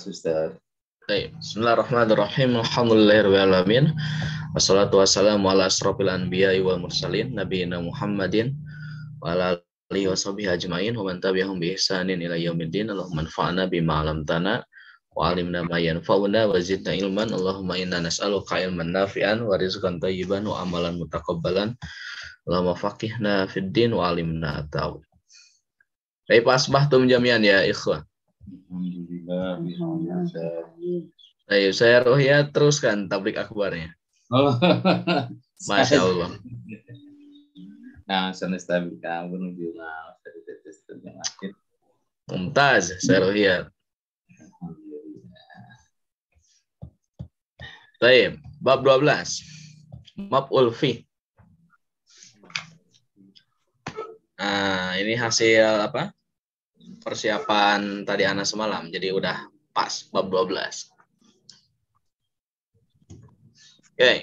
Mas Ustaz. Baik. Bismillahirrahmanirrahim. Alhamdulillahirrahmanirrahim. Wassalatu wassalamu ala asrafil anbiya wal mursalin nabiyina Muhammadin wa ala alihi wa sahbihi ajmain wa man tabi'ahum bi ihsanin ila yaumiddin. Allahumma anfa'na bima 'allamtana wa 'allimna ma yanfa'una wa zidna ilman. Allahumma inna nas'aluka ilman nafi'an wa rizqan thayyiban wa amalan mutaqabbalan. Allahumma faqihna fid din wa 'allimna at-ta'wil. Baik, pasbah tuh jamian ya, ikhwan. Alhamdulillah. Ayo, saya Rohia teruskan tablik akbarnya. Oh. Iya, kan, ya? oh. Masya Allah. Nah, sana stabil kamu nunggu dari tetes yang akhir. Mumtaz, saya Rohia. Baik, bab 12. Map ulfi. Nah, ini hasil apa? persiapan tadi Ana semalam, jadi udah pas bab 12. Oke. Okay.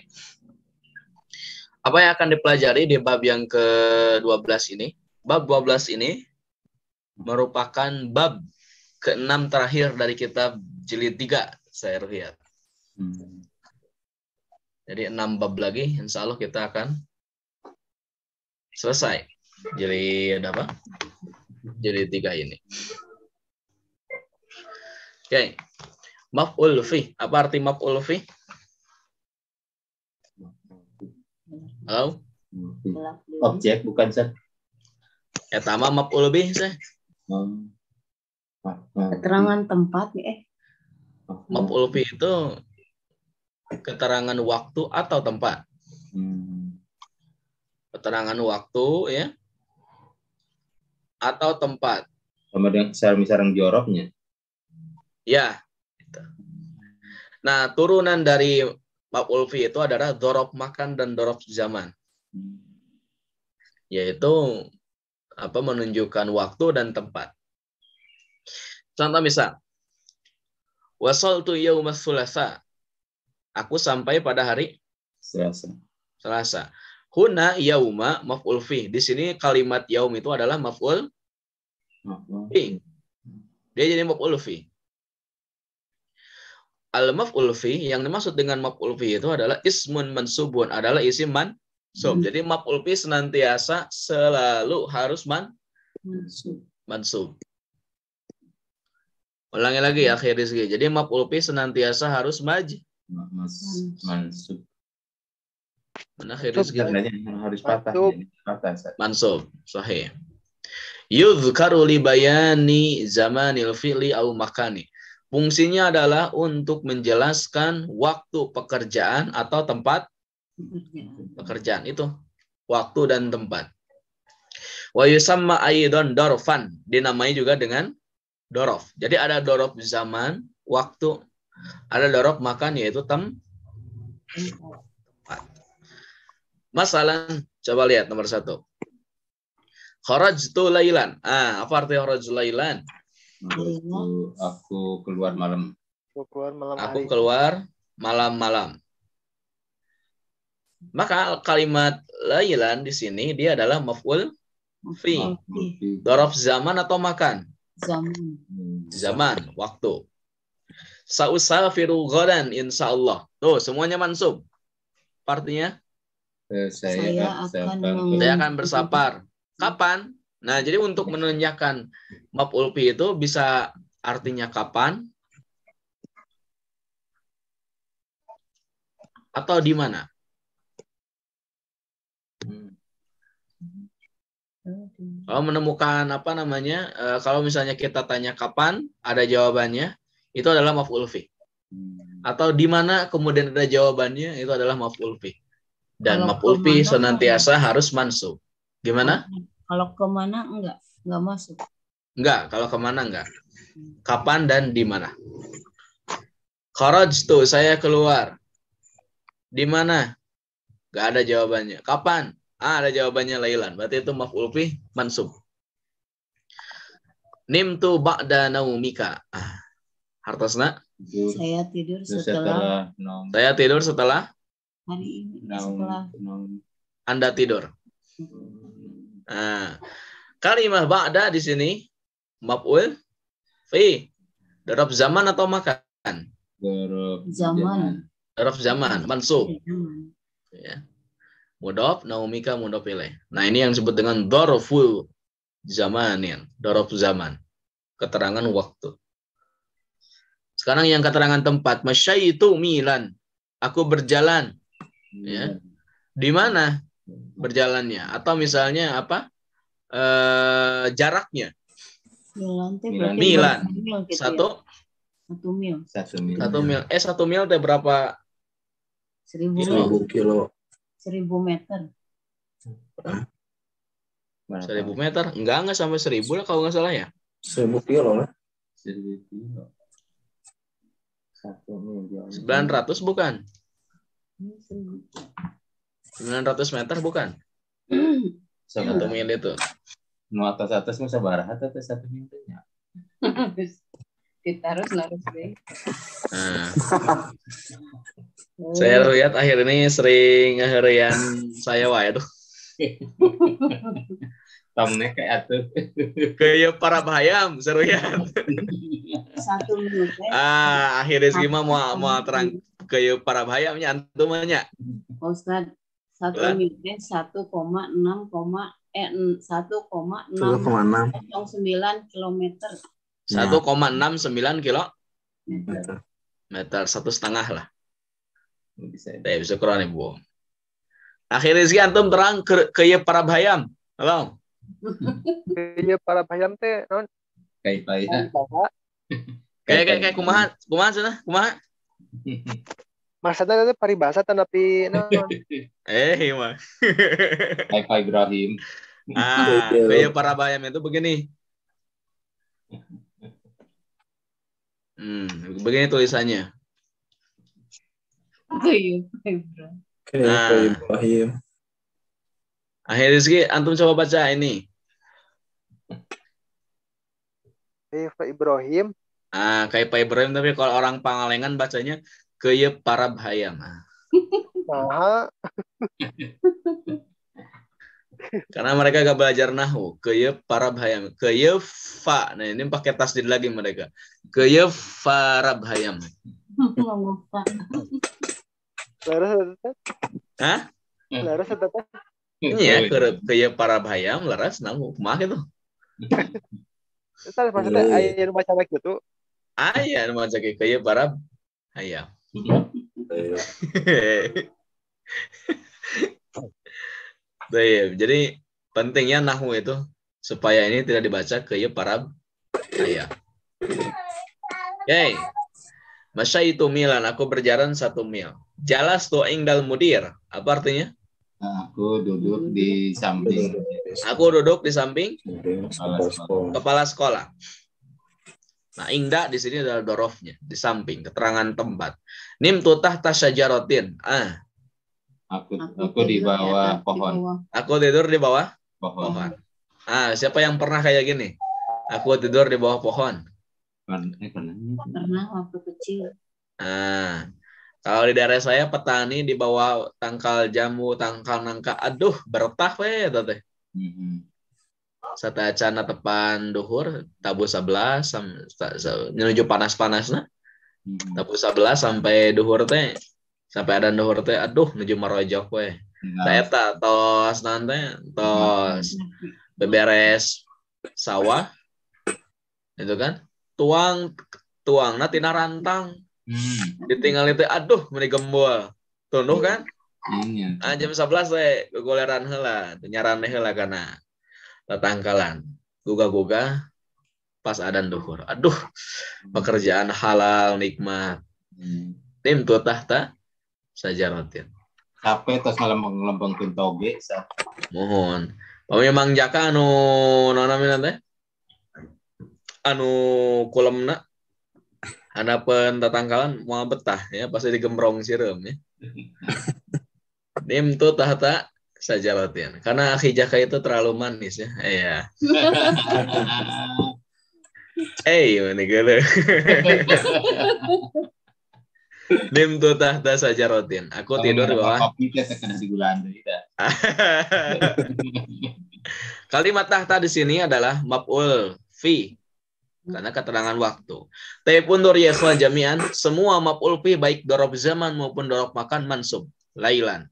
Apa yang akan dipelajari di bab yang ke-12 ini? Bab 12 ini merupakan bab ke-6 terakhir dari kitab jilid 3 saya lihat. Hmm. Jadi enam bab lagi, insya Allah kita akan selesai. Jadi ada apa? Jadi tiga ini. Oke. Okay. Maf'ul fi. Apa arti maf'ul fi? Halo? Objek bukan sih. sama ya, maf'ul bi sih. Keterangan tempat ya. Maf'ul fi itu keterangan waktu atau tempat. Hmm. Keterangan waktu ya atau tempat. Sama dengan sarang-sarang joroknya. Ya. Nah, turunan dari Pak Ulfi itu adalah dorok makan dan dorok zaman. Yaitu apa menunjukkan waktu dan tempat. Contoh misal, wasol tu yaumah sulasa. Aku sampai pada hari Selasa. Selasa. Huna yauma maf'ul fi. Di sini kalimat yaum itu adalah maf'ul fi. Dia jadi maf'ul fi. Al maf'ul fi yang dimaksud dengan maf'ul fi itu adalah ismun mansubun, adalah isim sub Hmm. Jadi maf'ul fi senantiasa selalu harus man mansub. mansub. Ulangi lagi ya akhir Jadi maf'ul fi senantiasa harus maj mansub. Menakhir rizki. Ya, harus patah. Patah. Mansub. Sahih. Yudhkaru li bayani zamanil fi'li au makani. Fungsinya adalah untuk menjelaskan waktu pekerjaan atau tempat pekerjaan itu waktu dan tempat. Wa yusamma aidon dorfan dinamai juga dengan dorof. Jadi ada dorof zaman, waktu, ada dorof makan yaitu tem Masalah, coba lihat nomor satu. Kharajtu lailan. Ah, apa arti kharajtu lailan? Aku, aku keluar malam. Aku keluar malam. Aku keluar malam-malam. Maka kalimat lailan di sini dia adalah maf'ul fi. Dorof zaman atau makan? Zaman. Zaman, waktu. Sausafiru ghadan insyaallah. Tuh, semuanya mansub. Artinya saya, akan saya akan iya. Kapan? Nah, jadi untuk iya. menunjukkan map ulfi itu bisa artinya kapan atau di mana? Kalau menemukan apa namanya, eh, kalau misalnya kita tanya kapan, ada jawabannya, itu adalah maf ulfi. Hmm. Atau di mana kemudian ada jawabannya, itu adalah maf'ul fi dan mapulpi senantiasa harus mansub. Gimana? Kalau kemana enggak, enggak masuk. Enggak, kalau kemana enggak. Hmm. Kapan dan di mana? Kharajtu, saya keluar. Di mana? Enggak ada jawabannya. Kapan? Ah, ada jawabannya Lailan. Berarti itu mafulfi mansub. Nimtu ba'da naumika. Ah. Hartosna? Saya tidur setelah, setelah Saya tidur setelah hari ini setelah Anda tidur. Nah, kalimah ba'da di sini maf'ul fi darab zaman atau makan? Darab zaman. Darab zaman, mansub. Ya. ya. Mudof naumika mudof ilaih. Nah, ini yang disebut dengan zaman zamanin, ya. Darab zaman. Keterangan waktu. Sekarang yang keterangan tempat, masyaitu milan. Aku berjalan ya hmm. di mana berjalannya atau misalnya apa e, jaraknya Milan Milan Milan. satu gitu ya? satu mil satu mil satu mil eh satu mil teh berapa seribu, seribu kilo seribu meter Hah? seribu meter enggak enggak sampai seribu lah kalau nggak salah ya seribu kilo lah seribu kilo sembilan ratus bukan 900 meter bukan? Sama tuh mil itu. Nu atas atas mah sabaraha teh atas satu mil teh nya. harus harus deh. Nah. saya lihat akhir ini sering ngeherian saya wae tuh. Tamne kayak atuh. kayak para bayam seru ya. Satu menit. Ah, akhirnya sih mah mau mau terang kayak para bayamnya antum banyak. ustad satu menit satu koma enam koma eh satu koma enam sembilan kilometer. Satu ya. koma enam sembilan kilo meter. Meter satu setengah lah. Bisa. Ya. Tapi syukur nih bu. Akhirnya sih antum terang ke, kaya para bayam Halo. Iya para bayam teh non. Kayak bayam. Kayak kayak kayak kumaha kumaha sana, kumaha. Maksudnya itu paribasa tapi non. Eh iya mah. Kayak Ibrahim. Ah, kayak para bayam itu begini. Hmm, begini tulisannya. Kayak iya, Ibrahim. Ah. Kayak Ibrahim. Akhir Rizky, antum coba baca ini. Kaifa Ibrahim. Ah, Kaifa Ibrahim tapi kalau orang Pangalengan bacanya kayak para bahayam. Nah. Karena mereka gak belajar nahu. Kaya para bahayam. Kaya fa. Nah ini pakai tasdid lagi mereka. Kaya para bahayam. Laras Hah? Hmm, iya, iya kerep iya. kaya para bayam laras nang, kumah gitu. Terus maksudnya ayah di rumah cewek gitu? Ayah iya, rumah cewek kaya para ayah. Baik, jadi pentingnya nahu itu supaya ini tidak dibaca kaya para ayam. Ah, Oke. Masya itu milan, aku berjalan satu mil. Jalas tuh ingdal mudir. Apa artinya? Nah, aku duduk di samping. Aku duduk di samping kepala sekolah. Kepala Nah, indah di sini adalah dorofnya, di samping, keterangan tempat. Nim tutah tasajarotin. Ah. Aku, aku di bawah pohon. Aku tidur di bawah pohon. Ah, siapa yang pernah kayak gini? Aku tidur di bawah pohon. pernah. Eh, pernah waktu kecil. Ah, kalau di daerah saya petani di bawah tangkal jamu, tangkal nangka, aduh bertah we itu teh. Mm tepan duhur, tabu sebelas menuju panas panasnya Mm mm-hmm. Tabu sebelas sampai duhur teh sampai ada duhur teh aduh menuju merojok we. Nah. Saya tak tos nanti tos beberes sawah itu kan tuang tuang nah tina rantang Hmm. Ditinggal itu, aduh, meni gembol. Tunuh kan? Iya. Ah, jam 11 saya kegoleran hela, nyaran hela karena tetangkalan. Guga-guga pas adan duhur. Aduh, hmm. pekerjaan halal, nikmat. Hmm. Tim tuh tahta sajaratin. Tapi terus ngelembang-lembang pintoge. Mohon. Pau memang jaka anu nona teh? Anu kolamna pun tatangkalan mau betah ya pasti digembrong sirum ya. Nim tuh tahta saja latihan karena hijaka itu terlalu manis ya. Iya. Eh, mana gitu. Nim tuh tahta saja rutin. Aku Kalo tidur di bawah. Kalimat tahta di sini adalah Mapul fi karena keterangan waktu. Taipun doriyakhan jami'an, semua mapulpi baik dorob zaman maupun dorob makan mansub. Lailan,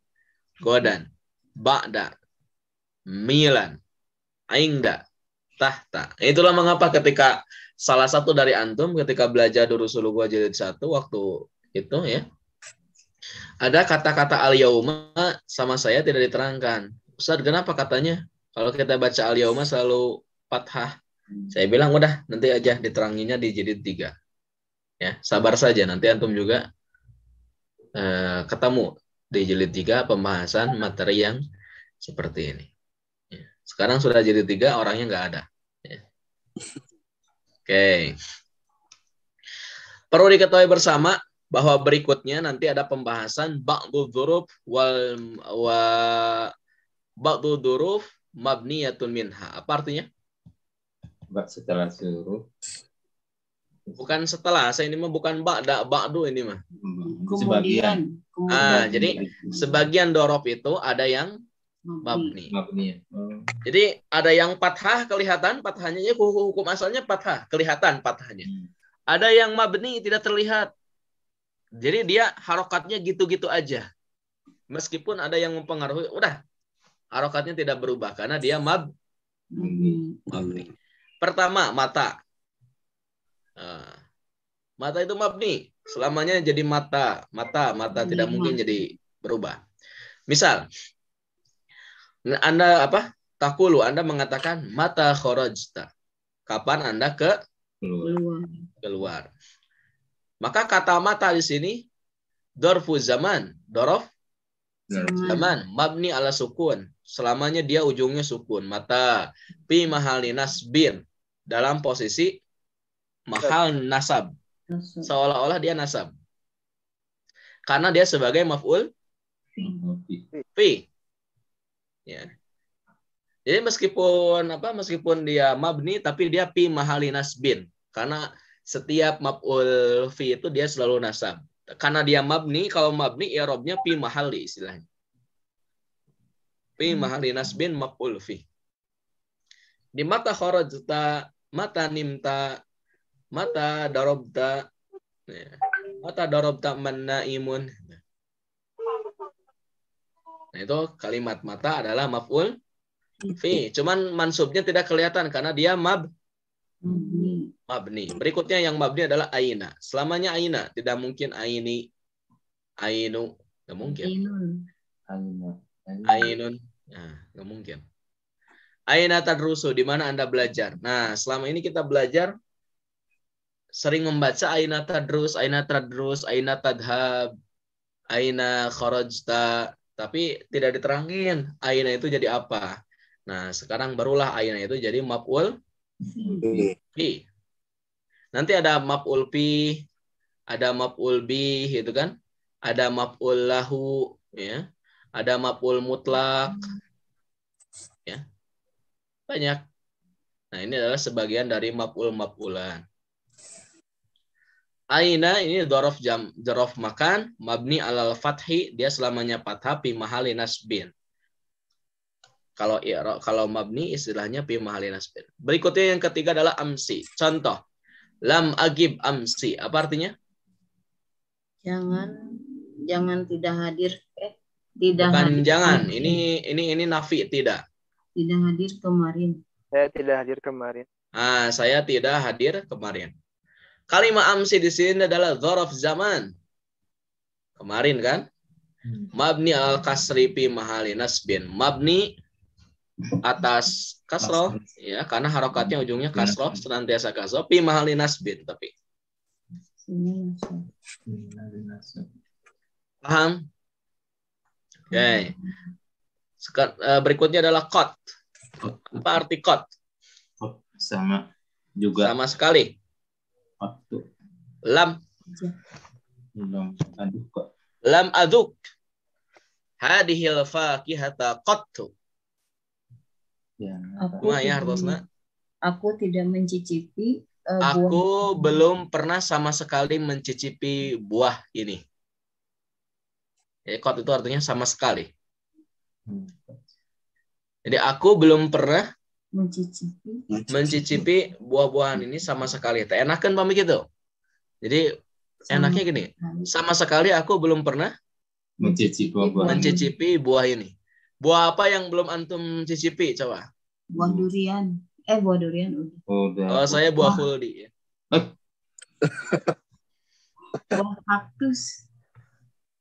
godan, ba'da, milan, aingda, tahta. Itulah mengapa ketika salah satu dari antum ketika belajar durusul gua jilid satu waktu itu ya ada kata-kata al yauma sama saya tidak diterangkan Ustaz kenapa katanya kalau kita baca al yauma selalu fathah saya bilang udah nanti aja diteranginya di jilid tiga. Ya, sabar saja nanti antum juga eh, ketemu di jilid tiga pembahasan materi yang seperti ini. Ya. Sekarang sudah jilid tiga orangnya nggak ada. Ya. Oke. Perlu diketahui bersama bahwa berikutnya nanti ada pembahasan ba'du dzuruf wal wa ba'du dzuruf mabniyatun minha. Apa artinya? bak setelah suruh bukan setelah saya ini mah bukan bak dak bak do ini mah hmm, sebagian kemudian. ah jadi sebagian dorop itu ada yang mabni hmm. jadi ada yang patah kelihatan patahnya ya hukum, asalnya patah kelihatan patahnya hmm. ada yang mabni tidak terlihat jadi dia harokatnya gitu-gitu aja meskipun ada yang mempengaruhi udah harokatnya tidak berubah karena dia mab mabni, mabni. Pertama, mata. Nah, mata itu mabni. Selamanya jadi mata. Mata, mata tidak mungkin jadi berubah. Misal, Anda apa? Takulu, Anda mengatakan mata khorajta. Kapan Anda ke keluar. keluar. Maka kata mata di sini dorfu zaman, dorof zaman. zaman, mabni ala sukun. Selamanya dia ujungnya sukun. Mata pi mahalinas bin dalam posisi mahal nasab. Seolah-olah dia nasab. Karena dia sebagai maf'ul fi. Ya. Jadi meskipun apa meskipun dia mabni tapi dia pi mahali nasbin karena setiap maf'ul fi itu dia selalu nasab. Karena dia mabni kalau mabni i'rabnya ya pi mahali istilahnya. Pi mahali nasbin maf'ul fi. Di mata kharajta mata nimta mata darobta ya. mata darobta imun. nah itu kalimat mata adalah maf'ul fi cuman mansubnya tidak kelihatan karena dia mab mabni berikutnya yang mabni adalah aina selamanya aina tidak mungkin aini ainu nggak mungkin ainun ainun nah, nggak mungkin Aina tadrusu, di mana Anda belajar? Nah, selama ini kita belajar sering membaca aina tadrus, aina tadrus, aina tadhab, aina kharajta, tapi tidak diterangin aina itu jadi apa. Nah, sekarang barulah aina itu jadi maf'ul fi. Nanti ada maf'ul pi, ada maf'ul bi gitu kan? Ada maf'ul lahu ya. Ada maf'ul mutlak ya banyak. Nah, ini adalah sebagian dari maf'ul maf'ulan. Aina ini dorof jam dorof makan mabni alal fathi dia selamanya fathah pi mahali nasbin. Kalau kalau mabni istilahnya pi mahali nasbin. Berikutnya yang ketiga adalah amsi. Contoh lam agib amsi apa artinya? Jangan jangan tidak hadir eh tidak Bukan hadir. jangan ini ini ini nafi tidak tidak hadir kemarin. Saya tidak hadir kemarin. Ah, saya tidak hadir kemarin. Kalimat amsi di sini adalah zorof zaman. Kemarin kan? Hmm. Mabni al kasri pi mahali nasbin. Mabni atas kasro ya karena harokatnya ujungnya hmm. kasro senantiasa kasroh pi mahali nasbin tapi paham oke okay. Hmm. Eh, berikutnya adalah kot. Apa arti kot? sama juga. Sama sekali. Kot Lam. Lam aduk. Lam aduk. Hadihil faqihata qattu. Ya. Aku, ya, Hartosna. Aku tidak mencicipi uh, buah. Aku belum pernah sama sekali mencicipi buah ini. Kot eh, itu artinya sama sekali. Jadi aku belum pernah mencicipi mencicipi buah-buahan ini sama sekali. Enak kan pamit gitu. Jadi sama enaknya gini, sama sekali aku belum pernah mencicipi buah, mencicipi buah ini. Buah apa yang belum antum cicipi coba? Buah durian. Eh buah durian udah. Oh, oh saya buah kuldi. Ya. Eh. Buah, kaktus.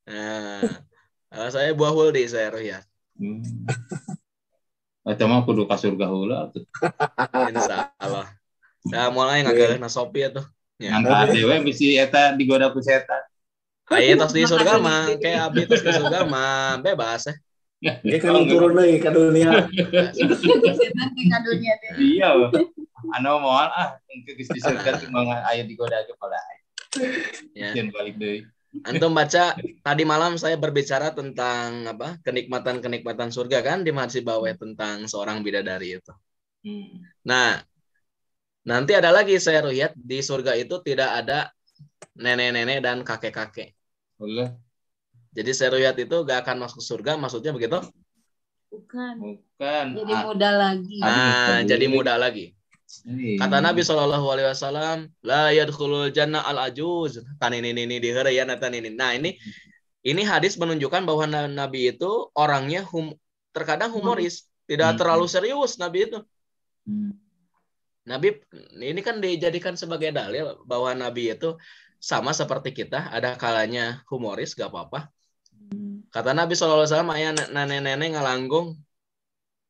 Nah, eh, saya buah huldi saya Rohia. Hmm. Eta mah kudu ka surga heula atuh. Insyaallah. Saya mulai ngagalehna iya. Sophie atuh. Ya. Iya. Angka dewe bisi eta digoda ku setan. Ayo tos di surga mah, kayak abi tos di surga mah bebas ya. Ya kan turun lagi ka dunia. Setan ka dunia teh. Iya. Anu moal ah, mungkin di surga cuma aya digoda ge pola. Ya. Jangan balik deh. Antum baca tadi malam saya berbicara tentang apa kenikmatan-kenikmatan surga kan di Bawe tentang seorang bidadari itu. Hmm. Nah, nanti ada lagi saya lihat di surga itu tidak ada nenek-nenek dan kakek-kakek. Jadi saya lihat itu gak akan masuk surga, maksudnya begitu? Bukan. Bukan. Jadi muda lagi. Nah, jadi muda lagi. Iya. Kata Nabi Shallallahu Alaihi Wasallam, la yadkhulul jannah al ajuz. Tan ini ini dihere ya ini. Nah ini ini hadis menunjukkan bahwa Nabi itu orangnya hum, terkadang humoris, tidak hmm. terlalu serius Nabi itu. Hmm. Nabi ini kan dijadikan sebagai dalil bahwa Nabi itu sama seperti kita, ada kalanya humoris, gak apa-apa. Hmm. Kata Nabi Shallallahu Alaihi Wasallam, ayah nenek-nenek ngalanggung,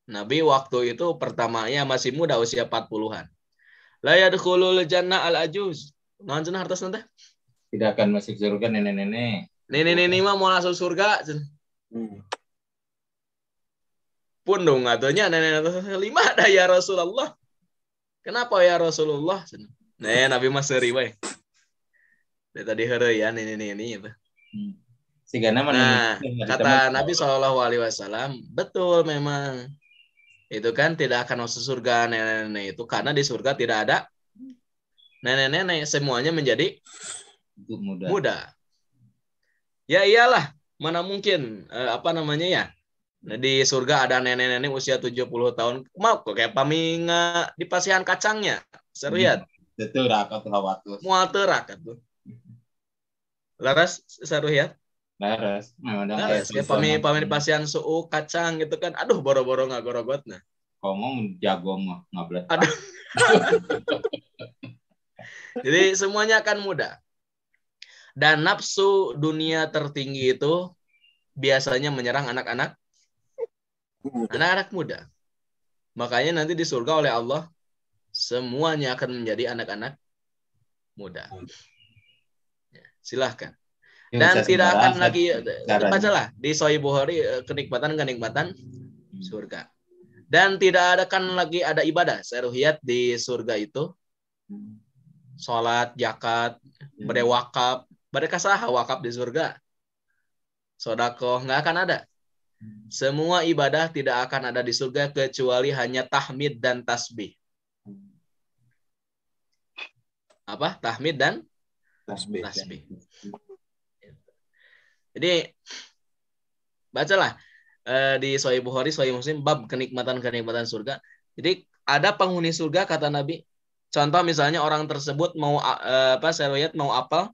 Nabi waktu itu pertamanya masih muda usia 40-an. La yadkhulul janna al ajuz. Naon cenah hartos nanti? Tidak akan masuk surga nenek-nenek. Nenek-nenek mah mau langsung surga. Hmm. Pun dong ngatunya nenek-nenek lima ada ya Rasulullah. Kenapa ya Rasulullah? Nah, Nabi Mas Seri we. Tadi hari ya nenek-nenek itu. Hmm. Sehingga nah, kata Nabi Shallallahu Alaihi Wasallam betul memang itu kan tidak akan masuk surga nenek-nenek itu karena di surga tidak ada nenek-nenek semuanya menjadi muda. muda. Ya iyalah, mana mungkin eh, apa namanya ya? Nah, di surga ada nenek-nenek usia 70 tahun. Mau kok kayak paminga di pasihan kacangnya. Seru ya? Itu rakat tuh. Mual mau rakat tuh. Laras seru ya? Leres. Nah, Leres. Ya, pami pami pasian suu kacang gitu kan. Aduh boro-boro nggak nah. Ngomong jago mah ngablet. Aduh. Jadi semuanya akan mudah. Dan nafsu dunia tertinggi itu biasanya menyerang anak-anak anak-anak muda. Makanya nanti di surga oleh Allah semuanya akan menjadi anak-anak muda. Ya, silahkan dan tidak akan lagi eh, bacalah di Sahih Bukhari kenikmatan-kenikmatan eh, hmm. surga. Dan tidak akan lagi ada ibadah seruhiat di surga itu. Hmm. Salat, zakat, hmm. berde wakaf, mereka saha wakaf di surga. Sodakoh nggak akan ada. Semua ibadah tidak akan ada di surga kecuali hanya tahmid dan tasbih. Apa? Tahmid dan tasbih. tasbih. Jadi bacalah eh, di Sahih Bukhari, Sahih Muslim bab kenikmatan-kenikmatan surga. Jadi ada penghuni surga kata Nabi. Contoh misalnya orang tersebut mau eh, apa saya lihat mau apel.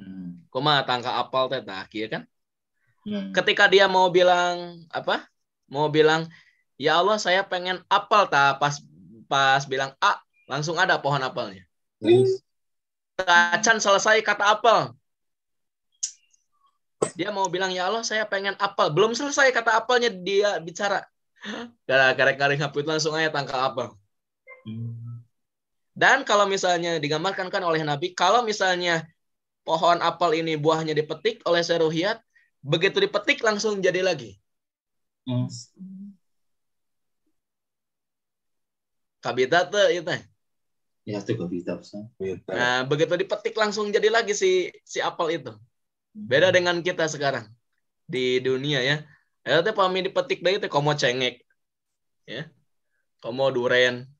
Hmm. Kuma tangka apel teh akhir kan. Hmm. Ketika dia mau bilang apa? Mau bilang ya Allah saya pengen apel ta pas pas bilang A ah, langsung ada pohon apelnya. Kacan selesai kata apel. Dia mau bilang, ya Allah saya pengen apel. Belum selesai kata apelnya dia bicara. gara karek-karek hapit langsung aja tangkap apel. Dan kalau misalnya digambarkan kan oleh Nabi, kalau misalnya pohon apel ini buahnya dipetik oleh seruhiat begitu dipetik langsung jadi lagi. Hmm. Kabita tuh itu. Ya itu kabita Nah, begitu dipetik langsung jadi lagi si si apel itu. Beda hmm. dengan kita sekarang di dunia ya. Ya teh pami dipetik deui teh komo cengek. Ya. Komo duren.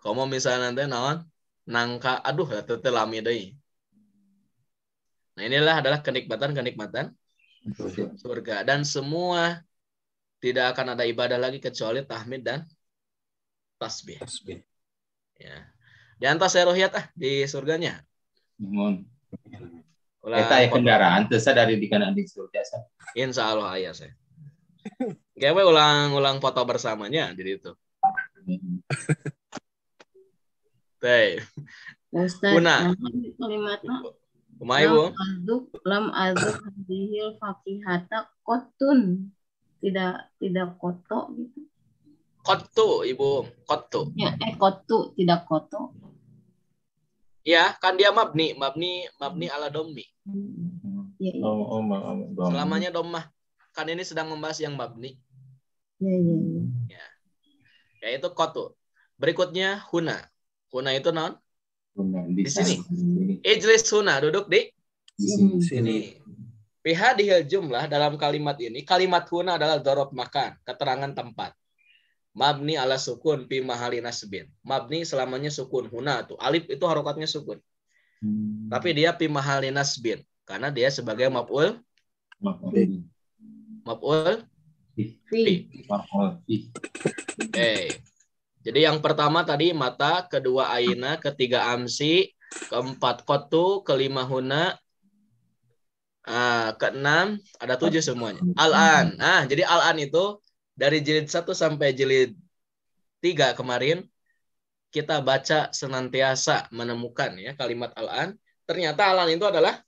Komo misalnya nanti naon? Nangka. Aduh, ya teh lami deui. Nah, inilah adalah kenikmatan-kenikmatan surga dan semua tidak akan ada ibadah lagi kecuali tahmid dan tasbih. tasbih. Ya. Di antas serohiat ah di surganya. Mohon. Ulah eta ya kendaraan teu dari di kana anjing biasa. Insyaallah aya saya. Gawe ulang-ulang foto bersamanya di situ. Teh. Una. Kumaha Ibu? Lam azuk hadhil fakihata kotun. Tidak tidak koto gitu. Kotu, Ibu. Kotu. Ya, eh kotu, tidak koto. Ya, kan dia mabni, mabni, mabni ala dommi. Hmm. Oh, oh, ma, oh, ma, oh, oh, Selamanya dommah. Kan ini sedang membahas yang mabni. Ya, ya, ya. Yaitu ya, kotu. Berikutnya huna. Huna itu non? di, di sini. Ijlis huna, duduk di? Di sini. sini. Pihadihil jumlah dalam kalimat ini, kalimat huna adalah dorob makan, keterangan tempat. Mabni ala sukun pi mahali nasbin. Mabni selamanya sukun. Huna tuh. Alif itu harokatnya sukun. Hmm. Tapi dia pi mahali nasbin. Karena dia sebagai maf'ul. Maf'ul. Maf'ul. Fi. Okay. Jadi yang pertama tadi mata, kedua aina, ketiga amsi, keempat kotu, kelima huna, uh, keenam ada tujuh semuanya. Al-an. Nah, jadi al-an itu dari jilid 1 sampai jilid 3 kemarin kita baca senantiasa menemukan ya kalimat al-an. Ternyata al-an itu adalah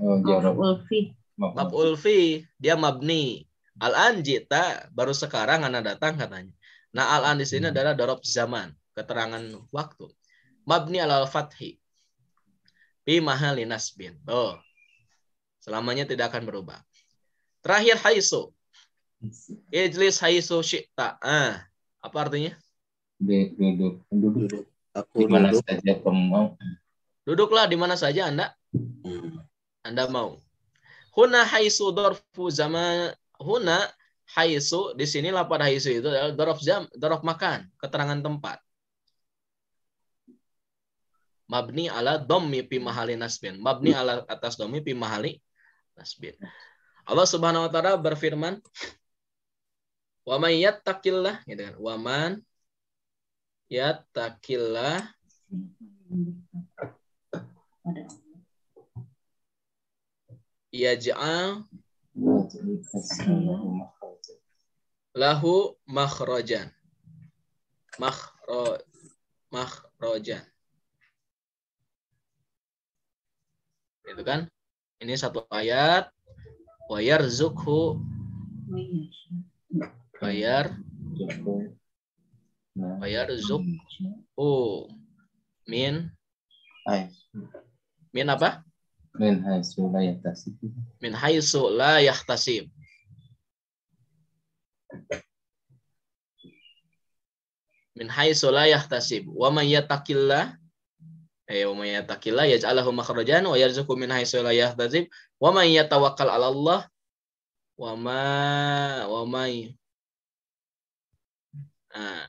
oh, Mabulfi. ulfi. dia mabni. Al-an jita baru sekarang anak datang katanya. Nah al-an di sini hmm. adalah dorob zaman, keterangan waktu. Mabni al fathi. Bi mahali nasbin. Oh. Selamanya tidak akan berubah. Terakhir haisu. Ijlis ya, haisu syi'ta. Ah, apa artinya? Duduk. Duduk. Aku di mana saja kamu mau. Duduklah di mana saja Anda. Hmm. Anda mau. Huna haisu dorfu zaman huna haisu di sini lapar haisu itu adalah dorof jam dorof makan keterangan tempat mabni ala dommi pimahali nasbin. Mabni ala atas dommi pimahali nasbin. Allah Subhanahu wa taala berfirman Waman yattaqillah gitu kan. Waman yattaqillah yaj'al lahu makhrajan makhro makhrojan itu kan ini satu ayat wayar zukhu bayar nah. bayar zuk oh min min apa min su la yahtasib min su la yahtasib min su la yahtasib wa man yattaqillah eh wa man yattaqillah yaj'alahu makhrajan wa yarzuqu min su la yahtasib wa man yatawakkal 'ala Allah wa ma wa may Ah,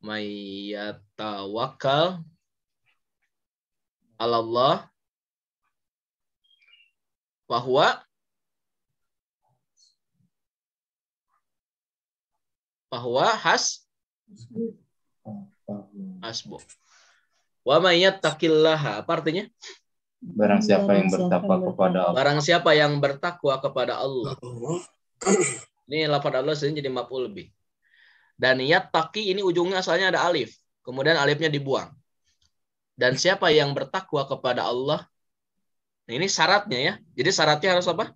mayatawakal Allah bahwa bahwa has asbu. Wa takillah Apa artinya? Barang siapa yang bertakwa kepada Allah. Barang siapa yang bertakwa kepada Allah. Ini lafaz Allah sering jadi maf'ul lebih. Dan niat taki ini ujungnya asalnya ada alif. Kemudian alifnya dibuang. Dan siapa yang bertakwa kepada Allah? Nah, ini syaratnya ya. Jadi syaratnya harus apa?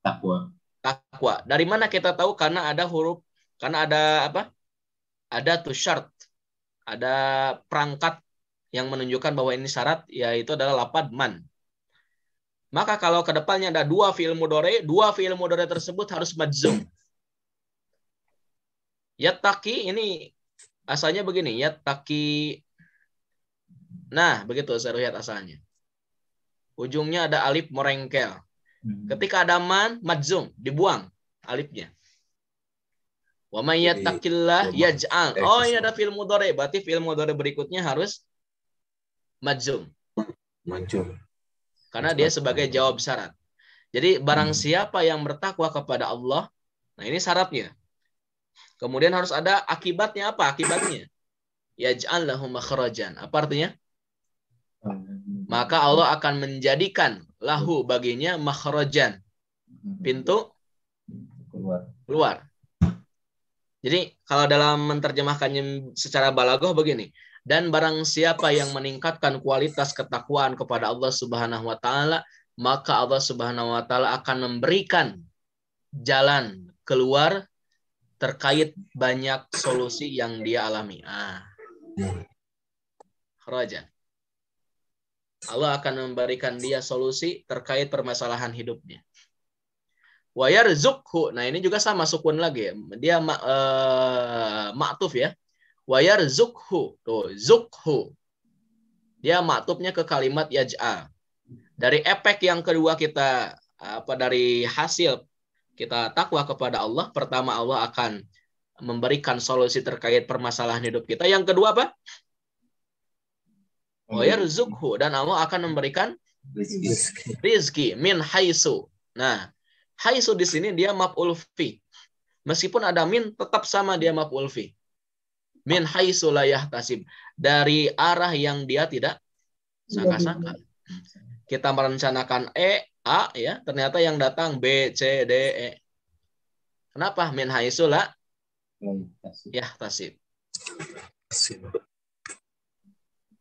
Takwa. Takwa. Dari mana kita tahu? Karena ada huruf, karena ada apa? Ada tushart, Ada perangkat yang menunjukkan bahwa ini syarat yaitu adalah lapad man. Maka kalau kedepannya ada dua fiil mudore, dua fiil mudore tersebut harus majzum. Yataki ini asalnya begini, yataki. Nah, begitu saya lihat asalnya. Ujungnya ada alif morengkel hmm. Ketika ada man, majzum, dibuang alifnya. Wa may yattaqillah yaj'al. Eh, oh, ini ada film mudhari. Berarti film mudhari berikutnya harus majzum. Madzum. Karena dia sebagai jawab syarat. Jadi barang hmm. siapa yang bertakwa kepada Allah, nah ini syaratnya. Kemudian harus ada akibatnya apa? Akibatnya ya lahum makhrajan. Apa artinya? Maka Allah akan menjadikan lahu baginya makhrajan. Pintu keluar. Keluar. Jadi kalau dalam menerjemahkannya secara balagoh begini, dan barang siapa yang meningkatkan kualitas ketakwaan kepada Allah Subhanahu wa taala, maka Allah Subhanahu wa taala akan memberikan jalan keluar terkait banyak solusi yang dia alami. Ah. Hmm. Raja. Allah akan memberikan dia solusi terkait permasalahan hidupnya. Wayar zukhu. Nah ini juga sama sukun lagi. Ya. Dia ma uh, eh, maktuf ya. Wayar zukhu. Tuh, zukhu. Dia maktufnya ke kalimat yaj'al. Dari efek yang kedua kita apa dari hasil kita takwa kepada Allah, pertama Allah akan memberikan solusi terkait permasalahan hidup kita. Yang kedua apa? Wayarzuqhu dan Allah akan memberikan rizki min haisu. Nah, haisu di sini dia maf'ul fi. Meskipun ada min tetap sama dia maf'ul fi. Min haisu la yahtasib. Dari arah yang dia tidak sangka-sangka. Kita merencanakan E, A ya, ternyata yang datang B, C, D, E. Kenapa? Min haisula ya tasib.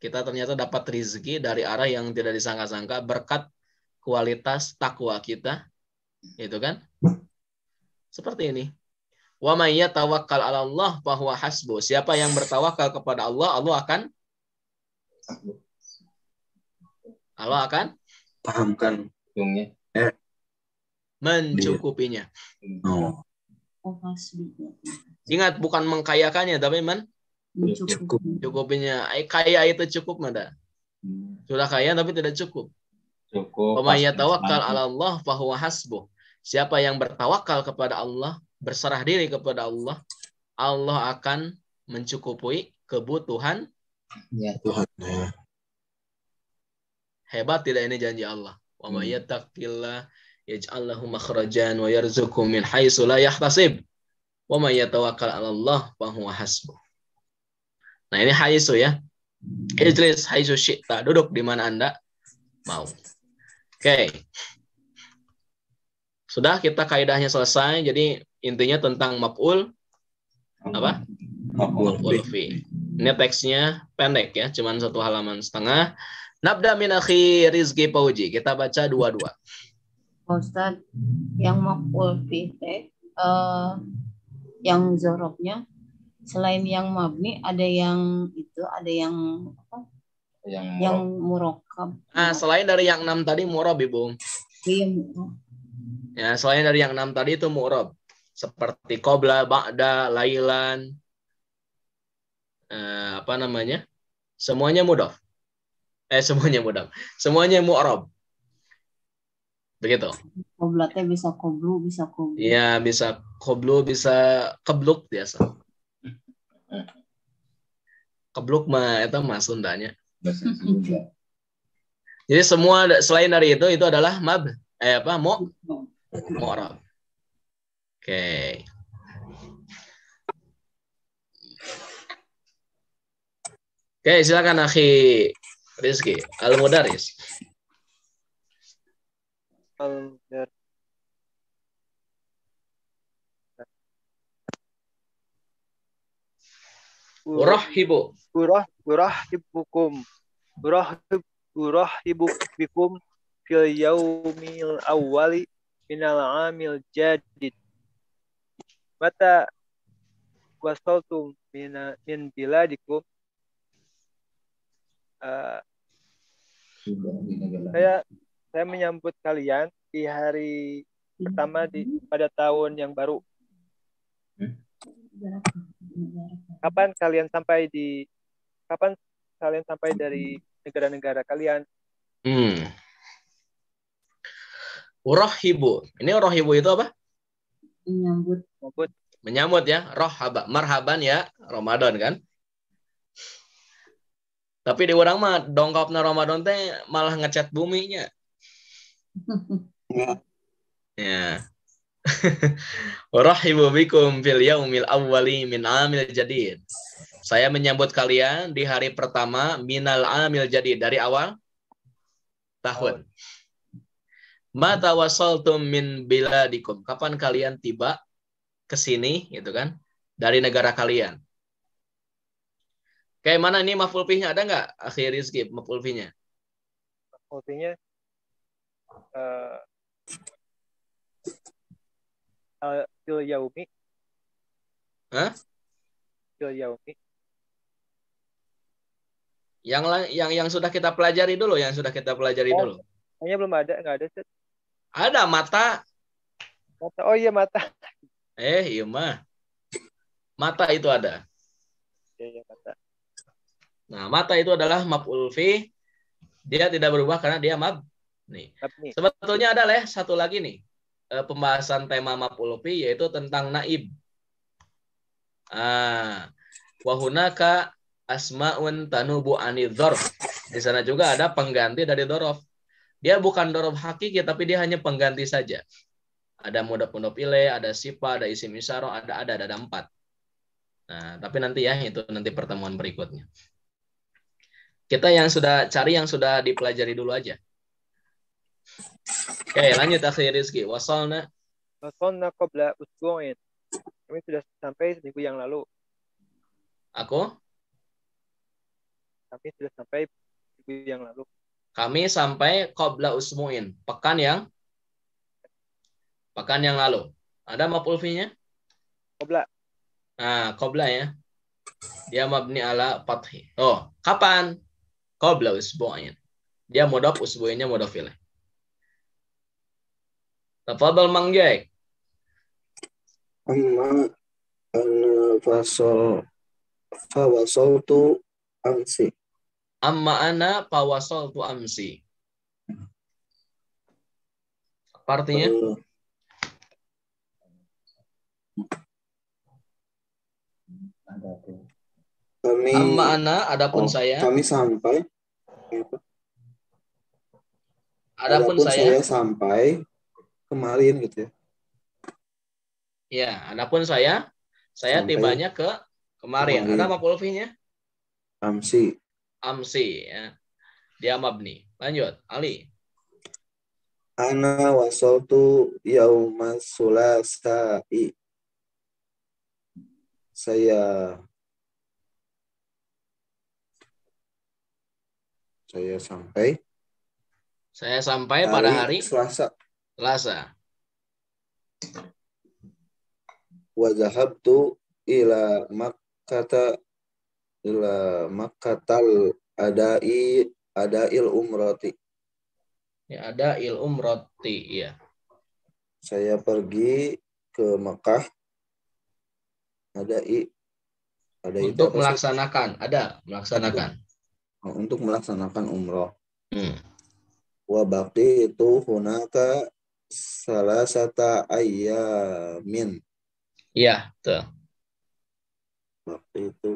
Kita ternyata dapat rezeki dari arah yang tidak disangka-sangka berkat kualitas takwa kita. Itu kan? Seperti ini. Wa may yatawakkal 'ala Allah bahwa hasbu. Siapa yang bertawakal kepada Allah, Allah akan Allah akan pahamkan Jungnya. Eh. Mencukupinya. Iya. Oh. oh Ingat bukan mengkayakannya tapi men Cukup. Eh, kaya itu cukup mada. Hmm. Sudah kaya tapi tidak cukup. Cukup. tawakal ala Allah bahwa hasbuh. Siapa yang bertawakal kepada Allah, berserah diri kepada Allah, Allah akan mencukupi kebutuhan ya, Tuhan. Hebat tidak ini janji Allah? Wa may hmm. yattaqillah yaj'al lahu makhrajan wa yarzuqhu min haitsu la yahtasib. Wa may yatawakkal 'ala Allah fa huwa hasbuh. Nah, ini haitsu ya. Ijlis haitsu syi'ta. Duduk di mana Anda mau. Oke. Okay. Sudah kita kaidahnya selesai. Jadi intinya tentang maf'ul apa? Maf'ul fi. Ini teksnya pendek ya, cuman satu halaman setengah. Nabda min akhi Rizki Pauji. Kita baca dua-dua. Ustaz, yang makul fi teh uh, yang zorobnya selain yang mabni ada yang itu ada yang apa? Yang, yang murokab. Ah, selain dari yang enam tadi murob ibu. Iya. Ya, selain dari yang enam tadi itu murob seperti kobla, ba'da, lailan, eh, apa namanya, semuanya mudof eh semuanya mudam semuanya mu'rob begitu koblatnya bisa koblu bisa koblu iya bisa koblu bisa kebluk biasa kebluk mah itu mah Sundanya jadi semua selain dari itu itu adalah mab eh apa mu mu'rob oke okay. Oke, okay, silakan Akhi Rizky Al Mudaris. Al Mudaris. ibu. Urah Urah ibu kum. fil yaumil awali minal amil jadid. Mata wasaltum min biladikum saya eh, iya. saya menyambut kalian di hari pertama di pada tahun yang baru. Kapan kalian sampai di kapan kalian sampai dari negara-negara kalian? Hmm. Rohibu. Ini rohibu itu apa? Menyambut. Menyambut. Menyambut ya. Rohaba. Marhaban ya. Ramadan kan? Tapi di orang mah dongkapna Ramadan teh malah ngecat buminya. ya. ya. Rahibu bikum fil yaumil awwali min amil jadid. Saya menyambut kalian di hari pertama minal amil jadid dari awal tahun. Mata wasaltum min biladikum. Kapan kalian tiba ke sini gitu kan? Dari negara kalian. Kayak mana ini maful fihnya ada nggak akhir rizki maful fihnya? Maful fihnya uh, eh, uh, eh, yaumi. Hah? Il yaumi. Yang yang yang sudah kita pelajari dulu, yang sudah kita pelajari oh, dulu. Hanya belum ada, nggak ada. Set. Ada mata. Mata. Oh iya mata. Eh, iya mah. Mata itu ada. Iya, iya mata. Nah, mata itu adalah map ulfi. Dia tidak berubah karena dia map. Nih. Sebetulnya ada leh satu lagi nih. Eh, pembahasan tema map ulfi yaitu tentang naib. Ah, wahunaka asmaun tanubu anidor. Di sana juga ada pengganti dari dorof. Dia bukan dorof hakiki tapi dia hanya pengganti saja. Ada muda mudaf ile, ada sipa, ada isim ada ada ada, ada empat. Nah, tapi nanti ya itu nanti pertemuan berikutnya. Kita yang sudah cari yang sudah dipelajari dulu aja. Oke, okay, lanjut akhir Rizki. Wasalna. Wasalna qabla usbu'in. Kami sudah sampai seminggu yang lalu. Aku? Kami sudah sampai seminggu yang lalu. Kami sampai qabla usbu'in. Pekan yang? Pekan yang lalu. Ada mapulfinya? Qabla. Nah, qabla ya. Dia mabni ala fathi. Oh, kapan? qabla usbu'in. Dia mudhof usbu'innya mudhof ilaih. Tafadhal manggai, Jai. Amma ana fawasal tu amsi. Amma ana tu amsi. Apa artinya? kami, uh, Amma ana adapun oh, saya. Kami sampai. Adapun, saya, saya sampai kemarin gitu ya. Ya, adapun saya saya sampai tibanya ke kemarin. kemarin. Ada apa Polvinya? Amsi. Amsi ya. Dia mabni. Lanjut, Ali. Ana wasaltu yaumas sulasai. Saya saya sampai saya sampai hari pada hari Selasa. Selasa. Wa zahabtu ila makata ila Makkatal adai adail umrati. Ya, ada il umrati, ya. Saya pergi ke Mekah ada i ada untuk itu melaksanakan, ada melaksanakan. Untuk melaksanakan umroh. Hmm wa itu hunaka salasata ayamin. Iya, betul. itu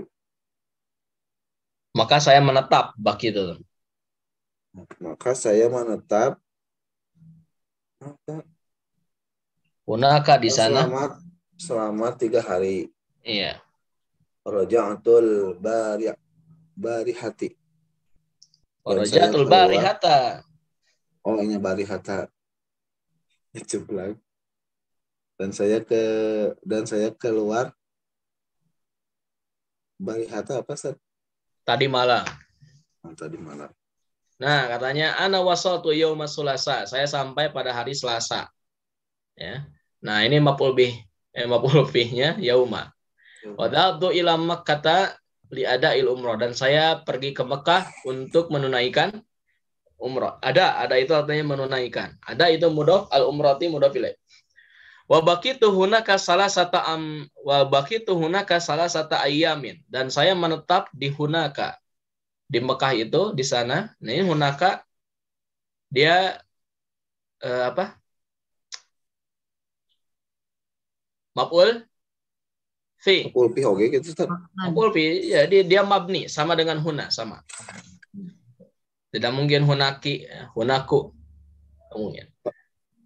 Maka saya menetap itu Maka saya menetap hunaka di sana selamat selama tiga hari. Iya. Raja'atul bari' hati barihati. bari hata oh ini bari itu jeblak dan saya ke dan saya keluar bari Hatta apa sir? tadi malam oh, tadi malam nah katanya ana wasatu yauma sulasa saya sampai pada hari selasa ya nah ini bih eh fihnya yauma Wadabdu ila Makkah li ada il umroh dan saya pergi ke Mekah untuk menunaikan umroh. Ada, ada itu artinya menunaikan. Ada itu mudof al umroti mudof ilai. Wabaki tuhuna hunaka sata am wabaki tuhuna hunaka sata ayamin dan saya menetap di hunaka. Di Mekah itu di sana. Nih ini hunaka dia eh, apa? Mapul fi. Mapul fi oke okay, gitu, Ustaz. fi ya dia, dia mabni sama dengan huna sama. Tidak mungkin hunaki, eh, hunaku. Tidak mungkin.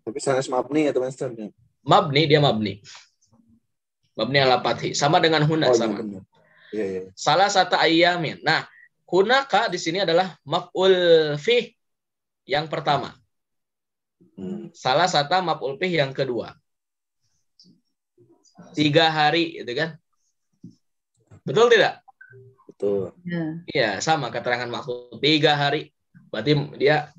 Tapi sanes mabni teman-teman ya? Mabni dia mabni. Mabni ala pati Sama dengan huna oh, iya, sama. Iya, iya. Ya. Salah satu ayamin. Nah, hunaka di sini adalah maf'ul fi yang pertama. Hmm. Salah satu maf'ul fi yang kedua. Tiga hari itu kan. Betul tidak? Betul. Ya. Iya, sama keterangan maksud. Tiga hari berarti dia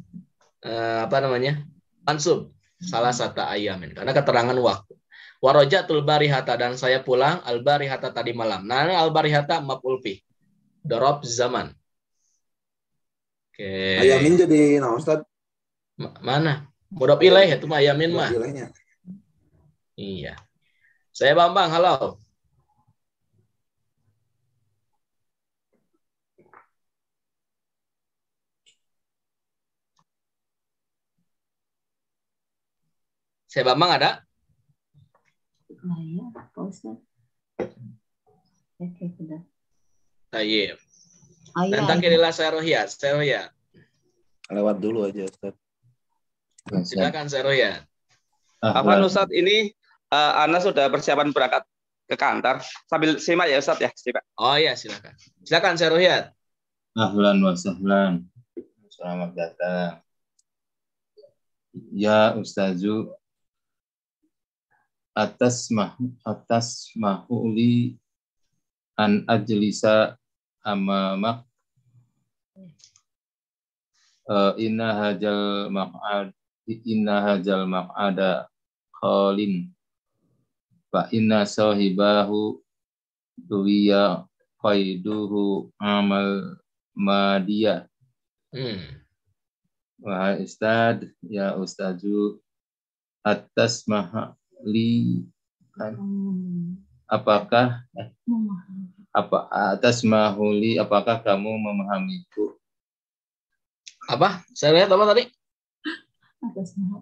eh, apa namanya pansub salah satu ayamin karena keterangan waktu warajatul tulbarihata dan saya pulang al tadi malam nah al barihata drop zaman oke okay. ayamin jadi nah Ustaz. Ma mana mudop ilaih itu ayamin mah iya saya bambang halo Saya Bambang ada? Nah, ya, Pak Ustaz. Oke, sudah. Tayyib. Oh, iya, Dan takirilah iya. Serohia. Lewat dulu aja, Ustaz. Silakan Serohia. Ah, Apa Ustaz ini uh, Ana sudah persiapan berangkat ke kantor sambil simak ya Ustaz ya simak. Oh iya silakan. Silakan Serohia. Ahlan wa sahlan. Selamat datang. Ya Ustazu, atas mah atas mahuli an ajlisa amamak uh, inna hajal maq'ad inna hajal maq'ada khalin fa inna sahibahu duwiya qaiduhu amal madiyah hmm. Wahai Ustad, ya ustaju atas maha kan? Apakah apa atas mahuli apakah kamu memahamiku? Apa? Saya lihat apa tadi? Atas mahali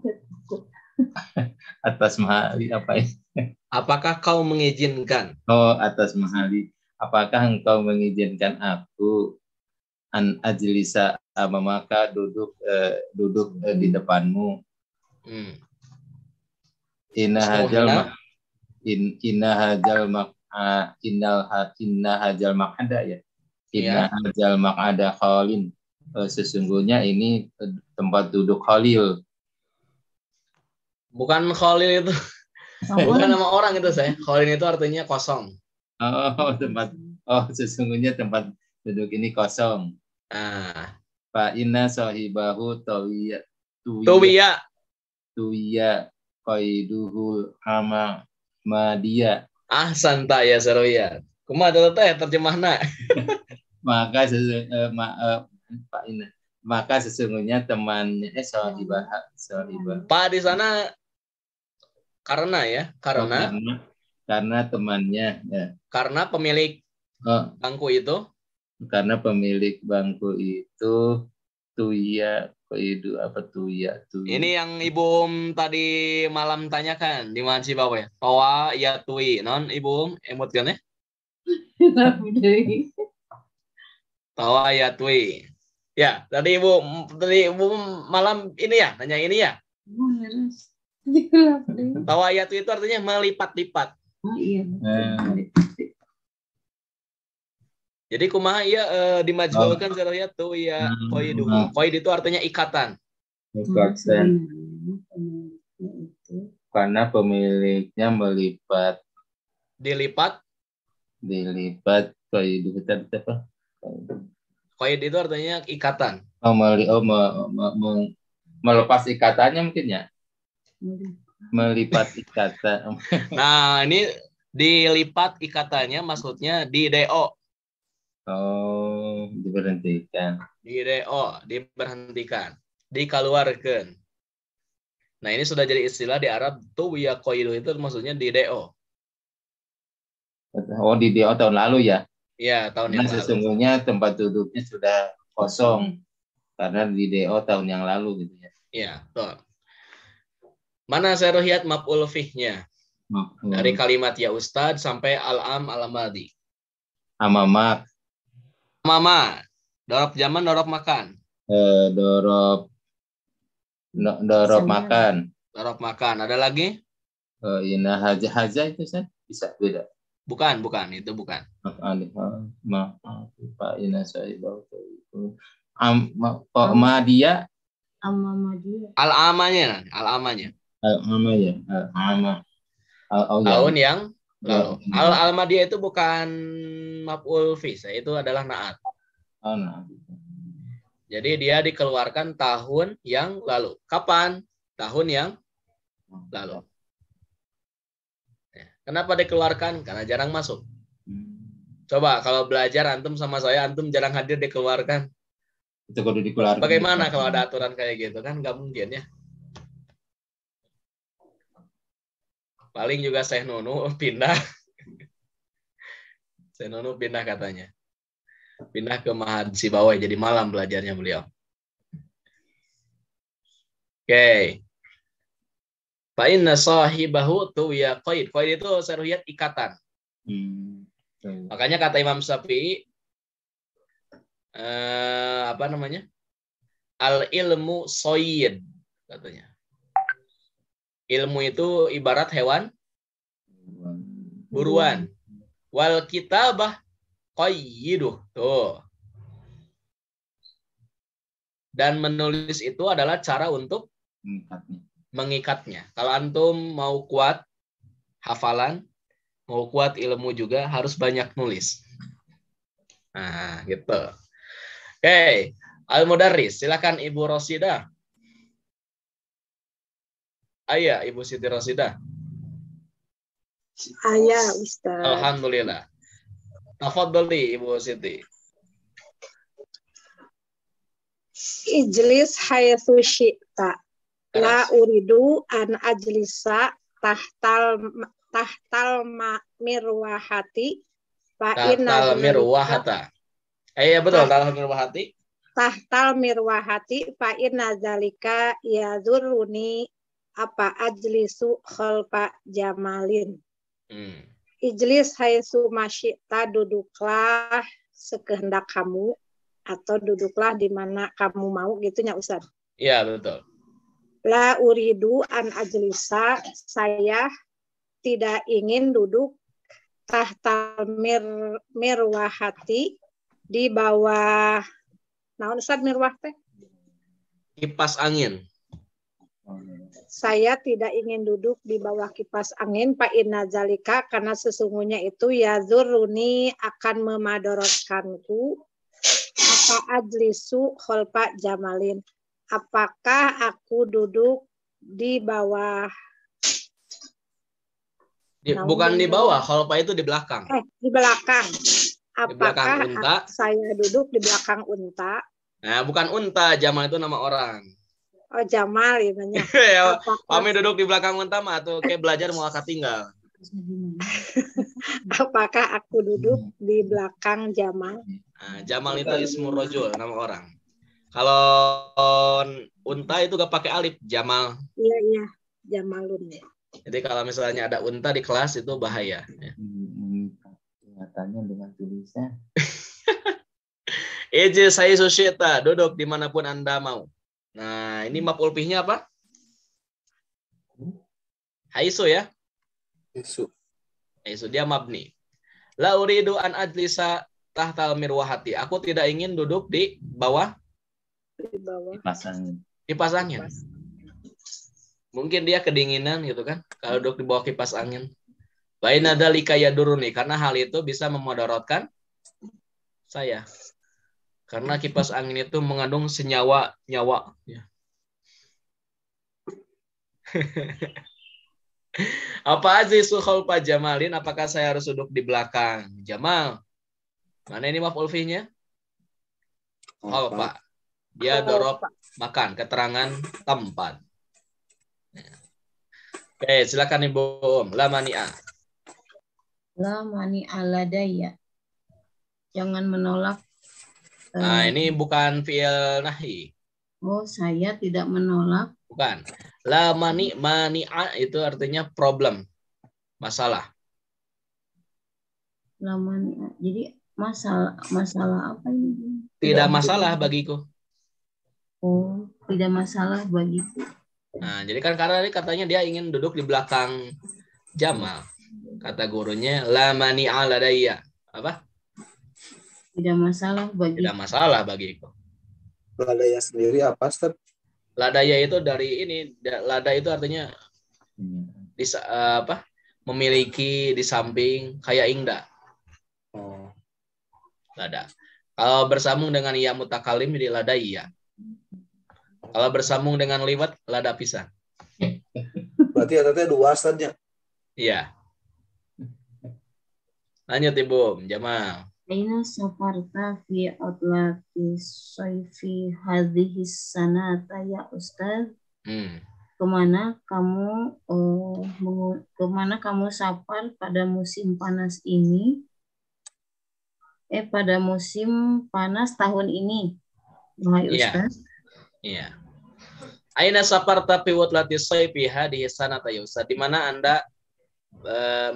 atas mahali apa ya? Apakah kau mengizinkan? Oh, atas mahali. Apakah engkau mengizinkan aku an ajlisa maka duduk eh, duduk eh, di hmm. depanmu? Hmm Inna hajal mak in inna hajal mak uh, innal ha, inna hajal mak ada ya. Inna ya. hajal mak ada khalin. Uh, sesungguhnya ini eh, tempat duduk Khalil. Bukan Khalil itu. Bukan nama orang itu saya. Khalil itu artinya kosong. Oh, tempat oh sesungguhnya tempat duduk ini kosong. Ah. pak inna sahibahu tawiyat Tuwiya. Tuwiya qaiduhul ama madia. Ah santa ya saroya. Kuma ada teh terjemahna. maka sesu, eh, ma, eh, Pak Ina. Maka sesungguhnya temannya eh sahibah sahibah. Pak di sana karena ya, karena oh, karena, karena temannya ya. Karena pemilik oh. bangku itu karena pemilik bangku itu tuya itu apa tuh ya tuh. Ini yang Ibu Um tadi malam tanyakan di mana sih bawa ya? Toa ya tui non Ibu Um emot kan ya? Toa ya tui. Ya, tadi Ibu tadi Ibu malam ini ya tanya ini ya. Tawa ya iya itu artinya melipat-lipat. Oh iya. Eh. Jadi kumaha iya uh, eh, dimajhulkan oh. saya lihat tuh iya hmm. koid itu. Koid itu artinya ikatan. Ikatan. Hmm. Karena pemiliknya melipat dilipat dilipat koid itu apa? Koid itu artinya ikatan. Oh, meli, oh me, me, me, melepas ikatannya mungkin ya. Melipat ikatan. nah, ini dilipat ikatannya maksudnya di DO Oh, diberhentikan. di reo, diberhentikan. Dikeluarkan. Nah, ini sudah jadi istilah di Arab tuh koilu itu maksudnya di reo. Oh, di reo tahun lalu ya? Iya, tahun yang nah, lalu. sesungguhnya tempat duduknya sudah kosong karena di reo tahun yang lalu gitu ya. Iya, betul. Mana saya mapul map Mapul. Dari kalimat ya Ustad sampai al-am al-amadi. Amamak Mama, dorop zaman, dorop makan. Eh, dorop no, dorop Sama. makan. Dorop makan. Ada lagi? Eh, ina haja haja itu sih? bisa beda. Bukan, bukan, itu bukan. Pak Ina Am, itu. Am, Pak dia. Al amanya, al amanya. Al amanya, al ama. Al, al, al, al, al, al, al, al, al, al, al, al, al, al, maf'ul fis ya, itu adalah naat. Oh, nah. Jadi dia dikeluarkan tahun yang lalu. Kapan? Tahun yang lalu. Ya, kenapa dikeluarkan? Karena jarang masuk. Coba kalau belajar antum sama saya antum jarang hadir dikeluarkan. Itu kalau dikeluarkan. Bagaimana kalau ada aturan kayak gitu kan gak mungkin ya. Paling juga saya Nunu pindah. Senunu pindah katanya. Pindah ke Mahad Bawai, jadi malam belajarnya beliau. Oke. Okay. Fa'inna sahibahu tuya qaid. Qaid itu seruhiat ikatan. Hmm. Makanya kata Imam Syafi'i eh, apa namanya? Al ilmu soyid katanya. Ilmu itu ibarat hewan buruan. Wal kitabah qayyiduh. Tuh. Dan menulis itu adalah cara untuk mengikatnya. mengikatnya. Kalau antum mau kuat hafalan, mau kuat ilmu juga harus banyak nulis. Nah, gitu. Oke, okay. Al Mudarris, silakan Ibu Rosida. Ayah, iya, Ibu Siti Rosida. Saya ah, Ustaz. Alhamdulillah. Tafadhali nah, Ibu Siti. Ijlis hayatu syi'ta. La uridu an ajlisa tahtal tahtal mirwahati fa tahtal mirwahata. Eh, iya, betul, tahtal mirwahati. Tahtal mirwahati fa inna zalika yazurruni apa ajlisu khalfa jamalin. Hmm. Ijlis hai sumasyita duduklah sekehendak kamu atau duduklah di mana kamu mau gitu ya Ustaz. Iya betul. La uridu an ajlisa saya tidak ingin duduk tahta mir, mirwahati di bawah naon Ustaz mirwah teh? Kipas angin saya tidak ingin duduk di bawah kipas angin Pak Inna Zalika karena sesungguhnya itu ya zuruni akan memadorotkanku apa ajlisu kholpa jamalin apakah aku duduk di bawah di, bukan di bawah kholpa itu di belakang eh, di belakang apakah di belakang unta. saya duduk di belakang unta nah bukan unta jamal itu nama orang oh Jamal gitu ya, ya Pamit duduk di belakang mentama atau kayak belajar mau akan tinggal apakah aku duduk di belakang Jamal nah, Jamal itu ismu rojul nama orang kalau unta itu gak pakai alif Jamal iya iya Jamalun ya jadi kalau misalnya ada unta di kelas itu bahaya ya. Hmm, dengan tulisnya. Eje saya susyeta, duduk dimanapun Anda mau. Nah, ini hmm. map ulpihnya apa? Hmm? Haiso ya? Haiso. Haiso dia mabni. La uridu an ajlisa tahtal mirwahati. Aku tidak ingin duduk di bawah di bawah Dipasangin. Dipasangin. Kipas. Mungkin dia kedinginan gitu kan kalau duduk di bawah kipas angin. Bainadalika ya duruni, karena hal itu bisa memodorotkan saya. Karena kipas angin itu mengandung senyawa nyawa. Ya. Apa aja sukhol Pak Jamalin? Apakah saya harus duduk di belakang? Jamal, mana ini maaf fi'nya? Oh, Pak. Dia dorop makan. Keterangan tempat. Ya. Oke, silakan Ibu Om. Lamania. Lamani aladaya. Jangan menolak Nah, eh, ini bukan fiil nahi. Oh, saya tidak menolak. Bukan. La mani mani'a itu artinya problem. Masalah. La mani'a. Jadi masalah masalah apa ini? Tidak masalah bagiku. Oh, tidak masalah bagiku. Nah, jadi kan karena ini katanya dia ingin duduk di belakang Jamal. Kata gurunya la mani'a ladayya. Apa? Tidak masalah bagi. Tidak masalah bagiku. Ladaya sendiri apa, Ustaz? Ladaya itu dari ini, lada itu artinya di eh, apa? Memiliki di samping kayak ingda. Oh. Lada. Kalau bersambung dengan ia ya mutakalim jadi lada iya. Kalau bersambung dengan liwat lada pisang Berarti ya dua asalnya. Iya. Lanjut Ibu Jamal. Aina سافرت في أطلاق صيف هذه السنة يا أستاذ hmm. kemana kamu uh, kemana kamu safar pada musim panas ini eh pada musim panas tahun ini wahai iya. Ustaz iya yeah. Aina safar tapi watlati sayfi hadhihi sanata ya Ustaz di mana Anda uh,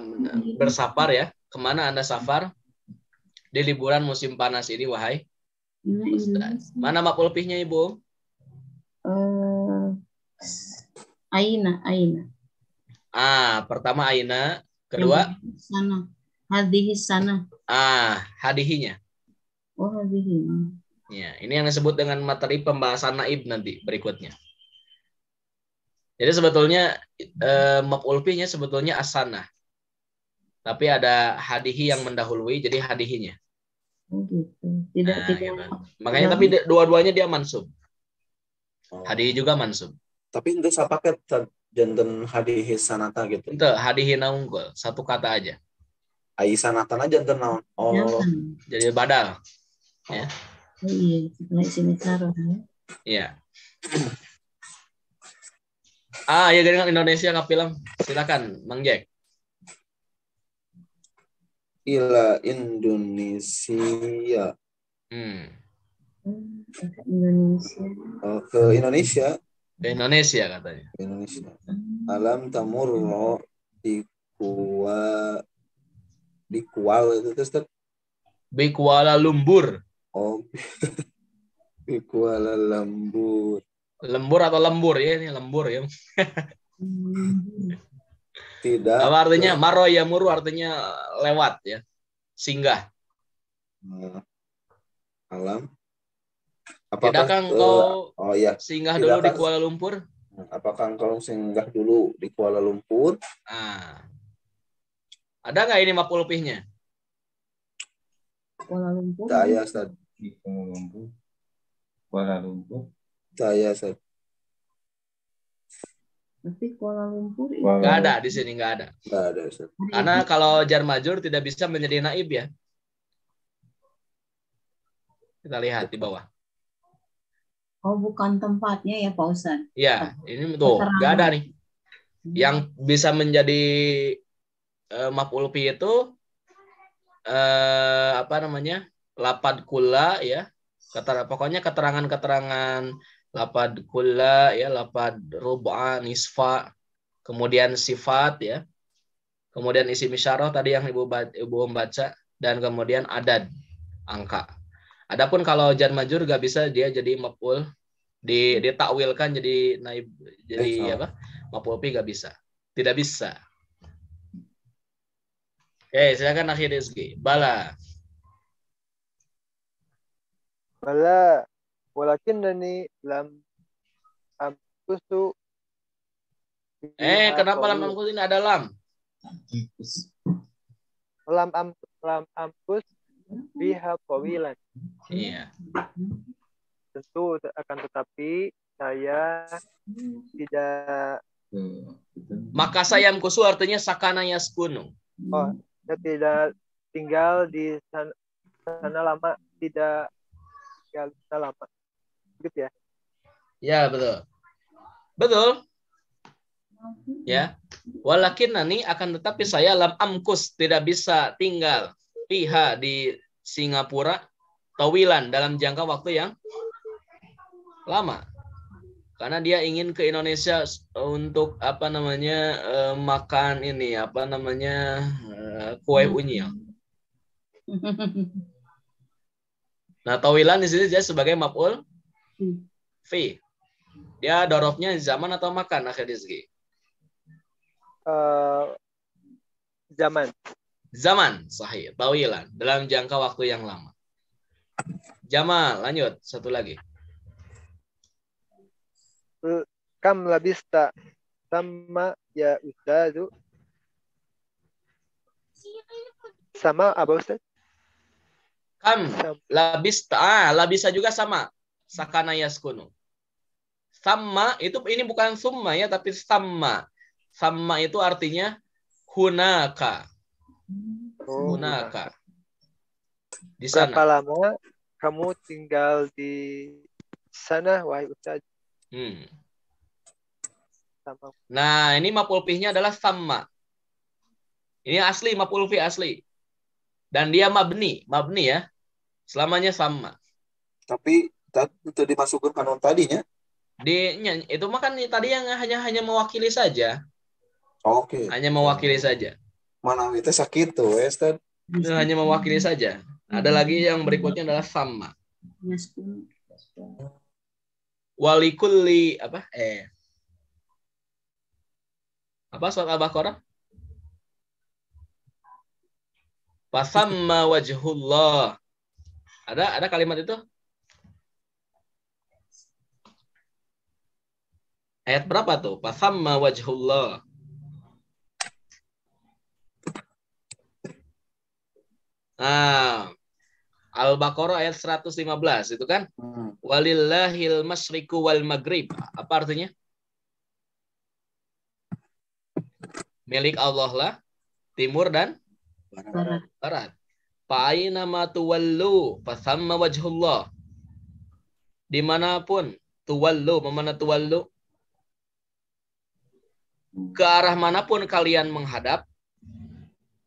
bersafar ya kemana Anda safar di liburan musim panas ini, wahai hmm. Ustaz. Mana makul Ibu? Uh, Aina, Aina. Ah, pertama Aina, kedua sana. Hadihi sana. Ah, hadihinya. Oh, hadihi. Ya, ini yang disebut dengan materi pembahasan naib nanti berikutnya. Jadi sebetulnya eh, makulpinya sebetulnya asana. Tapi ada hadihi yang mendahului, jadi hadihinya. Oh, gitu. Tidak nah, tidak. Gitu. Makanya tapi dua-duanya dia mansub. Oh. Hadi juga mansub. Tapi itu pakai jantan Hadi sanata gitu. Itu hadi hinaunggul satu kata aja. Ai sanatan aja jantan naun Oh. Jadi badal. Oh. Ya. Oh, iya, sini taruh ya. Iya. Ah, ya dengan Indonesia kapilang. Silakan, Mang Jack ila Indonesia. Hmm. Indonesia. Oh, ke Indonesia. Ke Indonesia katanya. Ke Indonesia. Alam tamurro di Kuala di Kuala itu terus di Kuala Lumpur. Oh. di Kuala Lumpur. Lembur atau lembur ya ini lembur ya. Tidak. Apa artinya maro ya muru artinya lewat ya. Singgah. Hmm. Alam. Apakah, Tidakkah engkau eh, oh, iya. singgah tidak dulu di Kuala Lumpur? Apakah engkau singgah dulu di Kuala Lumpur? Ah. Ada nggak ini mapul pihnya? Kuala Lumpur. Tidak ya, Di Kuala Lumpur. Kuala Lumpur. Tidak ya, tapi Kuala Lumpur itu Gak ada di sini gak ada. Gak ada. Ustaz. Karena kalau jar majur tidak bisa menjadi naib ya. Kita lihat di bawah. Oh bukan tempatnya ya Pak Ustaz? Iya ini tuh gak ada nih. Hmm. Yang bisa menjadi uh, eh, mapulpi itu uh, apa namanya lapan kula ya. Keter pokoknya keterangan-keterangan lapad kulla ya lapad rub'a nisfa kemudian sifat ya kemudian isi misyarah tadi yang ibu ibu membaca dan kemudian adad angka adapun kalau jar majur gak bisa dia jadi maf'ul di ditakwilkan jadi naib jadi apa maf'ul pi gak bisa tidak bisa Oke, silakan akhir rezeki Bala. Bala. Walakinnani lam amkusu Eh, iya, kenapa lam amkus ini ada lam? Lam am lam amkus biha qawilan. Iya. Tentu akan tetapi saya tidak maka saya amkusu artinya sakananya yaskunu Oh, saya tidak tinggal di sana, sana lama, tidak tinggal ya, di sana lama gitu ya. Ya, betul. Betul. Ya. Walakin nani akan tetapi saya lam amkus tidak bisa tinggal piha di Singapura tawilan dalam jangka waktu yang lama. Karena dia ingin ke Indonesia untuk apa namanya eh, makan ini apa namanya eh, kue hmm. unyil. Nah, tawilan di sini dia sebagai mapul. V. Dia dorofnya zaman atau makan akhir segi. Uh, eh, zaman. Zaman, sahih. Tawilan. Dalam jangka waktu yang lama. Jamal, lanjut. Satu lagi. Eh, kam labista sama ya ustadu. Sama apa ustad? Kam labista. Ah, labisa juga sama sakana yaskunu. Sama itu ini bukan summa ya tapi sama. Sama itu artinya hunaka. Oh. Hunaka. Di sana. Berapa lama kamu tinggal di sana wahai Ustaz? Hmm. Sama. Nah, ini mapulpihnya adalah sama. Ini asli mapulfi asli. Dan dia mabni, mabni ya. Selamanya sama. Tapi untuk dimasukkan kanon tadinya? Di, itu makan kan tadi yang hanya hanya mewakili saja. Oke. Okay. Hanya mewakili saja. Mana itu sakit tuh, Esther. Ya, itu hanya mewakili saja. Ada lagi yang berikutnya adalah sama. Walikulli apa? Eh. Apa surat Al-Baqarah? Fasamma wajhullah. Ada ada kalimat itu? Ayat berapa tuh? Fasamma wajhullah. Nah, Al-Baqarah ayat 115 itu kan hmm. walillahil masyriku wal maghrib. Apa artinya? Milik Allah lah timur dan barat. barat. ma tuwallu fasamma wajhullah. Dimanapun tuwallu, memana tuwallu? ke arah manapun kalian menghadap,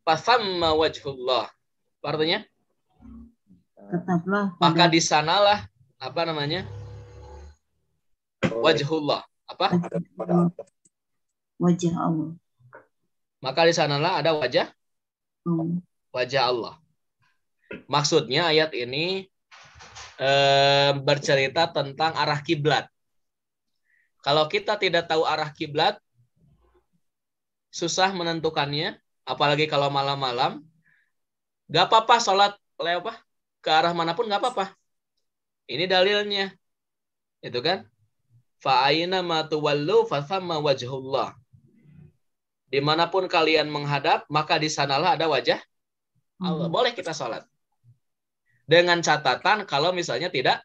fasamma wajhullah. Artinya? Tetaplah. Maka di sanalah apa namanya? Wajhullah. Apa? Wajah Allah. Maka di sanalah ada wajah hmm. wajah Allah. Maksudnya ayat ini e, bercerita tentang arah kiblat. Kalau kita tidak tahu arah kiblat, susah menentukannya, apalagi kalau malam-malam. Gak apa-apa sholat lewat ke arah manapun gak apa-apa. Ini dalilnya. Itu kan? Fa'ayna ma tuwallu fathamma wajhullah. Dimanapun kalian menghadap, maka di sanalah ada wajah Allah. Hmm. Boleh kita sholat. Dengan catatan kalau misalnya tidak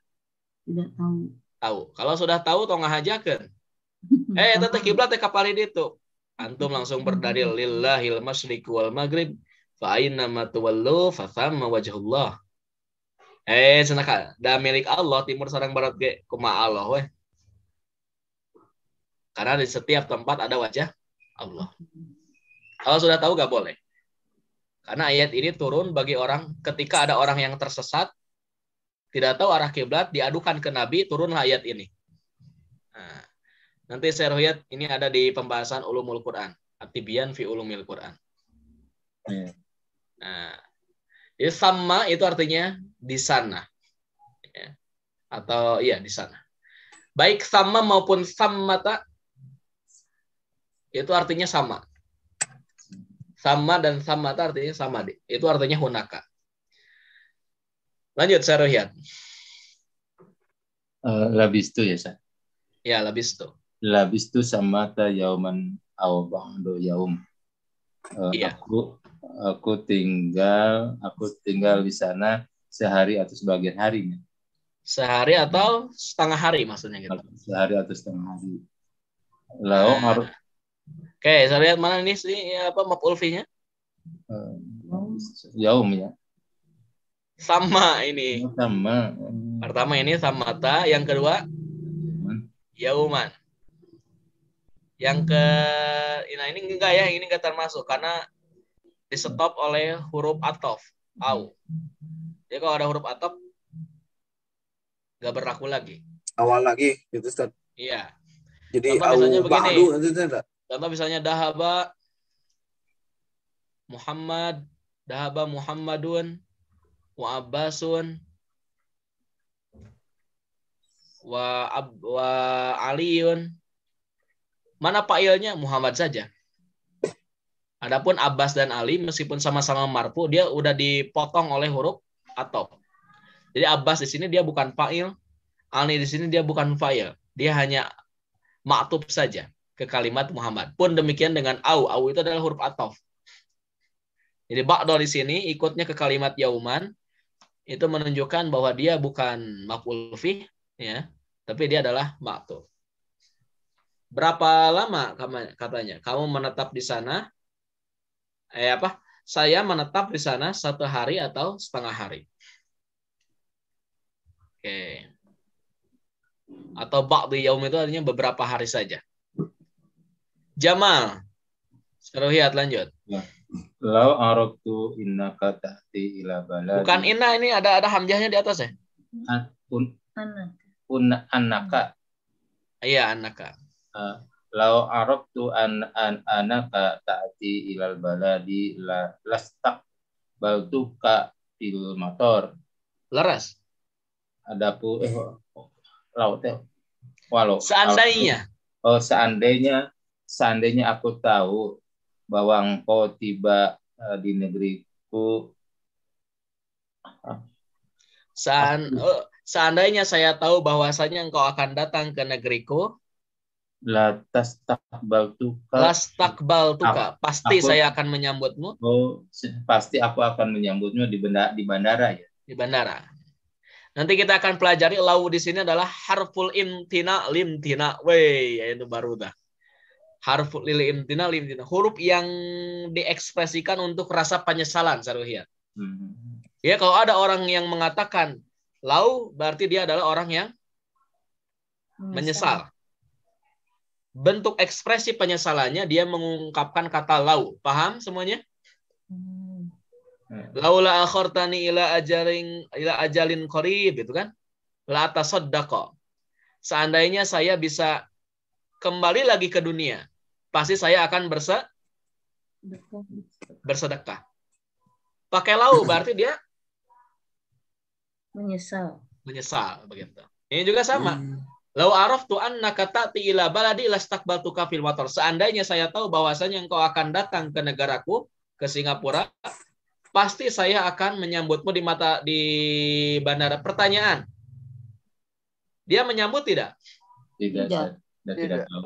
tahu. Kalau sudah tahu, tongah hajakan, Eh, hey, itu kiblat kapal itu antum langsung berdalil lillahil masyriq wal maghrib fa aina ma tuwallu fa thamma wajhullah. Eh, senaka, dah milik Allah timur sarang barat ge kuma Allah we Karena di setiap tempat ada wajah Allah. Kalau sudah tahu gak boleh. Karena ayat ini turun bagi orang ketika ada orang yang tersesat tidak tahu arah kiblat diadukan ke Nabi turunlah ayat ini. Nah, Nanti Serhoyat ini ada di pembahasan ulumul Quran, atibian fi ulumil Quran. Iya. Nah, jadi sama itu artinya di sana. Ya. Atau iya di sana. Baik sama maupun sama tak, itu artinya sama. Sama dan sama tak artinya sama. Itu artinya hunaka. Lanjut, Saruhyat. Uh, eh, labis itu ya, Sa? Ya, labis itu labistu samata yauman aw ba'du yaum. Eh, iya. Aku aku tinggal aku tinggal di sana sehari atau sebagian hari. Sehari atau setengah hari maksudnya gitu. Sehari atau setengah hari. Lalu nah. harus Oke, okay, saya lihat mana ini sih apa map ulfinya? Eh, yaum ya. Sama ini. Oh, sama. Pertama ini samata, yang kedua yauman. yauman. Yang ke nah ini enggak ya, ini enggak termasuk karena di stop oleh huruf atof, au. Jadi kalau ada huruf atof enggak berlaku lagi. Awal lagi gitu start Iya. Jadi contoh au misalnya begini. contoh misalnya dahaba Muhammad, dahaba Muhammadun, wa Abbasun, wa, ab, wa Aliun, Mana pailnya? Muhammad saja. Adapun Abbas dan Ali meskipun sama-sama marfu dia udah dipotong oleh huruf atau. Jadi Abbas di sini dia bukan fa'il, Ali di sini dia bukan fa'il. Dia hanya maktub saja ke kalimat Muhammad. Pun demikian dengan au. Au itu adalah huruf atof. Jadi ba'do di sini ikutnya ke kalimat yauman itu menunjukkan bahwa dia bukan maf'ul ya, tapi dia adalah maktub. Berapa lama katanya? Kamu menetap di sana? Eh apa? Saya menetap di sana satu hari atau setengah hari. Oke. Atau di yaum itu artinya beberapa hari saja. Jamal. Seruhiat lanjut. Ya. Lau aroktu inna katati ila Bukan inna ini ada ada hamjahnya di atas ya? An, un, un, anaka. Iya anaka. Eh, lau arok tu an an tak taati ilal baladi la lastak ka til motor Laras. Ada pu eh lautnya walau seandainya oh seandainya seandainya aku tahu bahwa engkau tiba uh, di negeriku ah. Sean, oh, seandainya saya tahu bahwasanya engkau akan datang ke negeriku Latas takbal tuka. Las takbal tuka. Pasti aku, saya akan menyambutmu. Oh, pasti aku akan menyambutmu di bandara, di bandara ya. Di bandara. Nanti kita akan pelajari lau di sini adalah harful imtina limtina. Wei, ya itu baru dah. Harful lil imtina limtina. Huruf yang diekspresikan untuk rasa penyesalan, Saruhian. Hmm. Ya, kalau ada orang yang mengatakan lau, berarti dia adalah orang yang menyesal. menyesal bentuk ekspresi penyesalannya dia mengungkapkan kata lau. Paham semuanya? Hmm. Laula akhortani ila ajalin ila ajalin qarib gitu kan? La tasaddaqa. Seandainya saya bisa kembali lagi ke dunia, pasti saya akan berse bersedekah. Pakai lau berarti dia menyesal. Menyesal begitu. Ini juga sama. Hmm Lau araf nak annaka ta'ti ila baladi lastakbaltu kafil watar. Seandainya saya tahu bahwasanya engkau akan datang ke negaraku, ke Singapura, pasti saya akan menyambutmu di mata di bandara. Pertanyaan. Dia menyambut tidak? Tidak. Tidak, tidak, tidak tahu.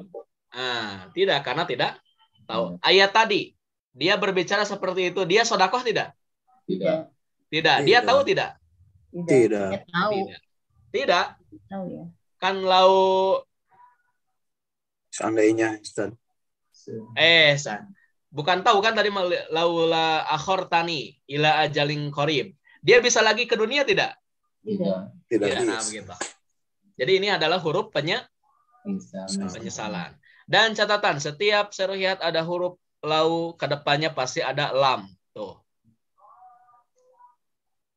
Ah, tidak karena tidak tahu. Iya. Ayat tadi dia berbicara seperti itu, dia sodakoh tidak? Tidak. Tidak. Dia tidak. tahu tidak? Tidak. Tidak. Tidak. tidak. tidak kan lau seandainya Ustaz. Eh, San. Bukan tahu kan tadi laula akhor tani ila ajaling korib. Dia bisa lagi ke dunia tidak? Tidak. Tidak. ya, Nah, begitu. Jadi ini adalah huruf penye penyesalan. penyesalan. Dan catatan, setiap seruhiat ada huruf lau, kedepannya pasti ada lam. Tuh.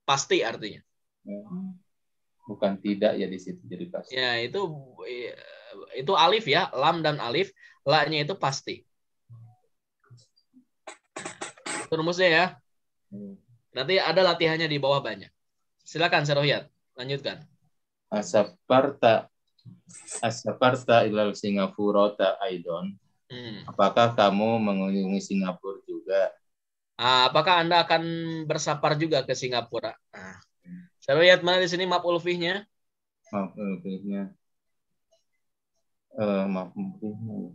Pasti artinya. Hmm bukan tidak ya di situ jadi pasti. Ya, itu itu alif ya, lam dan alif, la-nya itu pasti. Itu rumusnya ya. Nanti hmm. ada latihannya di bawah banyak. Silakan Serohiat, lanjutkan. Asaparta Asaparta ilal Singapura ta Aidon. Hmm. Apakah kamu mengunjungi Singapura juga? Ah, apakah Anda akan bersapar juga ke Singapura? Nah. Saya lihat mana di sini map ulfihnya. Map ulfihnya. Uh, map ulfihnya.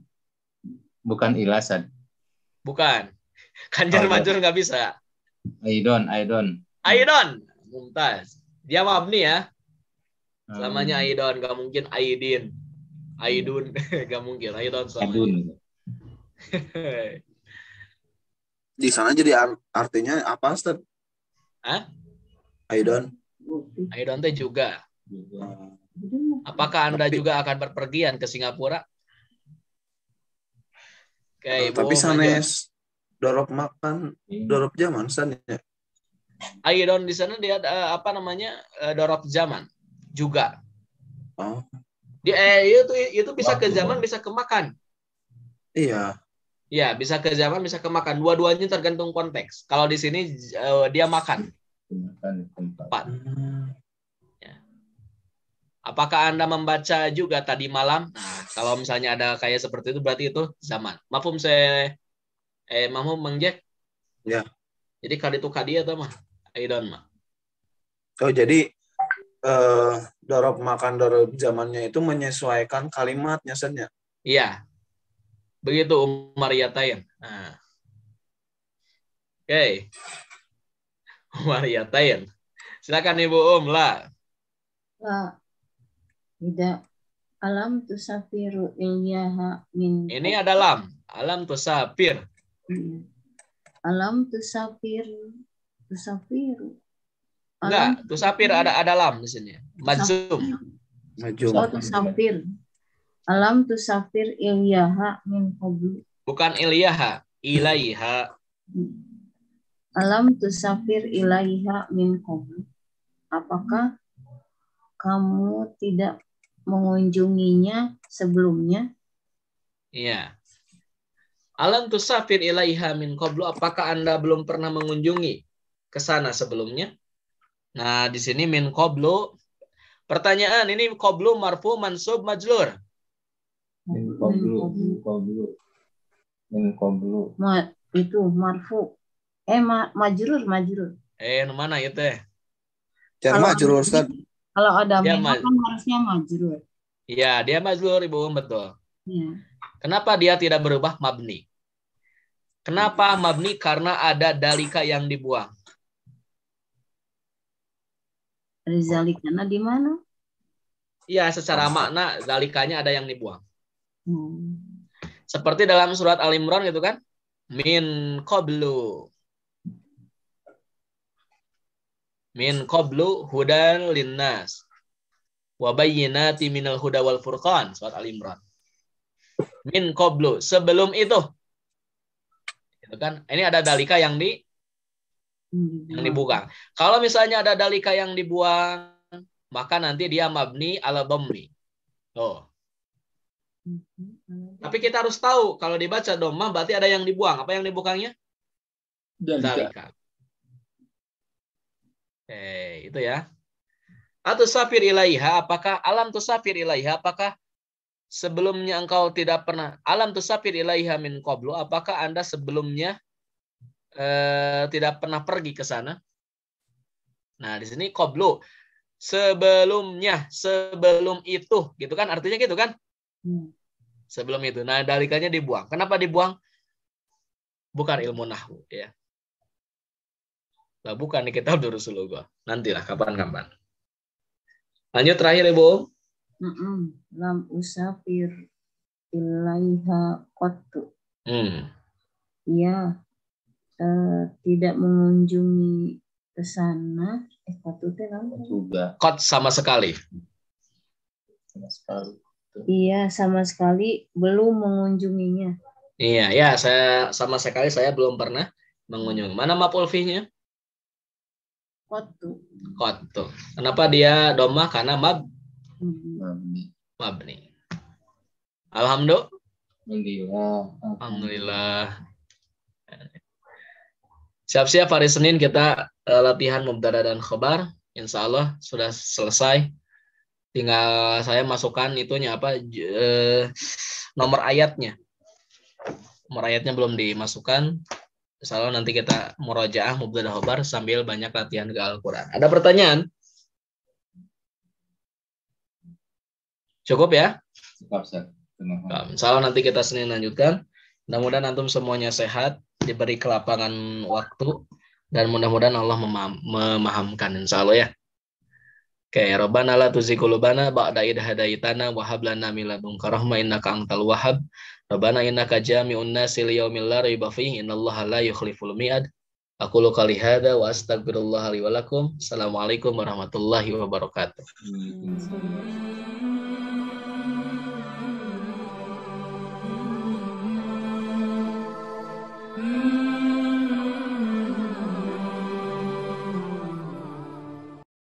Bukan ilasan. Bukan. Kanjar oh, iya. majur nggak bisa. Aidon, Aidon. Aidon, mumtaz. Dia mabni ya. Hmm. Selamanya Aidon, nggak mungkin Aidin. Aidun, nggak mungkin Aidon selamanya. Aidun. Di sana jadi artinya apa, Ustaz? Hah? Aidon. Ayo Dante juga. Apakah Anda tapi, juga akan berpergian ke Singapura? Okay, eh, tapi sanes dorop makan, iya. dorop zaman Sanes. Ya? Ayo don di sana dia eh, apa namanya? Eh, dorop zaman juga. Oh. Di eh, itu itu bisa Waduh. ke zaman bisa ke makan. Iya. Iya, bisa ke zaman bisa ke makan. Dua-duanya tergantung konteks. Kalau di sini dia makan gunakan tempat. Hmm. Ya. Apakah Anda membaca juga tadi malam? Nah, kalau misalnya ada kayak seperti itu, berarti itu zaman. Mafum saya, eh, mafum Jack. Ya. Jadi kali itu kadi atau mah? Aidan mah. Oh, jadi eh, dorob makan dorob zamannya itu menyesuaikan kalimatnya saja. Iya. Begitu Umar Yatayan. Nah. Oke. Okay. Mariatain. Silakan Ibu Um la. La. Tidak. Alam tusafiru ilyaha min. Ini ada lam. Alam tusafir. Alam tusafir. Iya. Tusafiru. Enggak, tusafir ada ada lam di sini. Majzum. Majzum. Oh, tusafir. Alam tusafir ilyaha min qablu. Bukan ilyaha, ilaiha. Hmm. Alam tusafir ilaiha min qabl. Apakah kamu tidak mengunjunginya sebelumnya? Iya. Alam tusafir ilaiha min qablu. Apakah Anda belum pernah mengunjungi ke sana sebelumnya? Nah, di sini min qablu. Pertanyaan ini qablu marfu mansub majlur. Min qablu. Min qablu. Min qablu. Ma, itu marfu. Eh ma majurur, majurur. Eh yang mana ya teh? Jar majurur, Ustaz. Kalau ada ya, ma kan harusnya majurur. Iya, dia majurur, Ibu umm, betul. Iya. Kenapa dia tidak berubah mabni? Kenapa mabni? Karena ada dalika yang dibuang. Rizalikana di mana? Iya, secara makna dalikanya ada yang dibuang. Hmm. Seperti dalam surat Al Imran gitu kan? Min qablu min qablu hudan linnas wa bayyinati minal huda wal furqan surat al imran min qablu sebelum itu itu kan ini ada dalika yang di hmm. yang dibuang kalau misalnya ada dalika yang dibuang maka nanti dia mabni ala dhammi oh tapi kita harus tahu kalau dibaca domah berarti ada yang dibuang apa yang dibuangnya dalika, dalika. Eh, itu ya. Atau safir ilaiha, apakah alam tu safir ilaiha, apakah sebelumnya engkau tidak pernah alam tu safir ilaiha min koblu, apakah Anda sebelumnya eh, tidak pernah pergi ke sana? Nah, di sini koblu. sebelumnya, sebelum itu, gitu kan? Artinya gitu kan? Hmm. Sebelum itu. Nah, dalikannya dibuang. Kenapa dibuang? Bukan ilmu nahu. ya. Nah, bukan di kitab Rasulullah. Nantilah kapan-kapan. Lanjut terakhir Ibu. Mm -mm. Lam usafir ilaiha kotu hmm. iya eh, tidak mengunjungi ke sana. Eh, qattu teh juga. Kot sama sekali. Sama sekali. Iya, sama sekali belum mengunjunginya. Iya, ya, saya sama sekali saya belum pernah mengunjungi. Mana mapulfihnya? Kotu. Kotu. Kenapa dia doma? Karena mab. Mabni. Mabni. Alhamdulillah. Alhamdulillah. Siap-siap hari Senin kita uh, latihan mubtada dan khobar. Insya Allah sudah selesai. Tinggal saya masukkan itunya apa uh, nomor ayatnya. Nomor ayatnya belum dimasukkan. Insyaallah nanti kita murojaah mubtada khobar sambil banyak latihan ke Al-Quran. Ada pertanyaan? Cukup ya? Cukup, Ustaz. Insya Allah nanti kita Senin lanjutkan. Mudah-mudahan antum semuanya sehat, diberi kelapangan waktu, dan mudah-mudahan Allah memahamkan insya ya. Oke, okay, Rabbana la tuzigh ba'da idh hadaitana wa hab lana min ladunka rahmah innaka antal wahhab. Rabbana innaka jami'un nasi li la raiba fihi innallaha la yukhliful mi'ad. Aku lu kali hada wa astagfirullah li lakum. Assalamualaikum warahmatullahi wabarakatuh. Mm-hmm.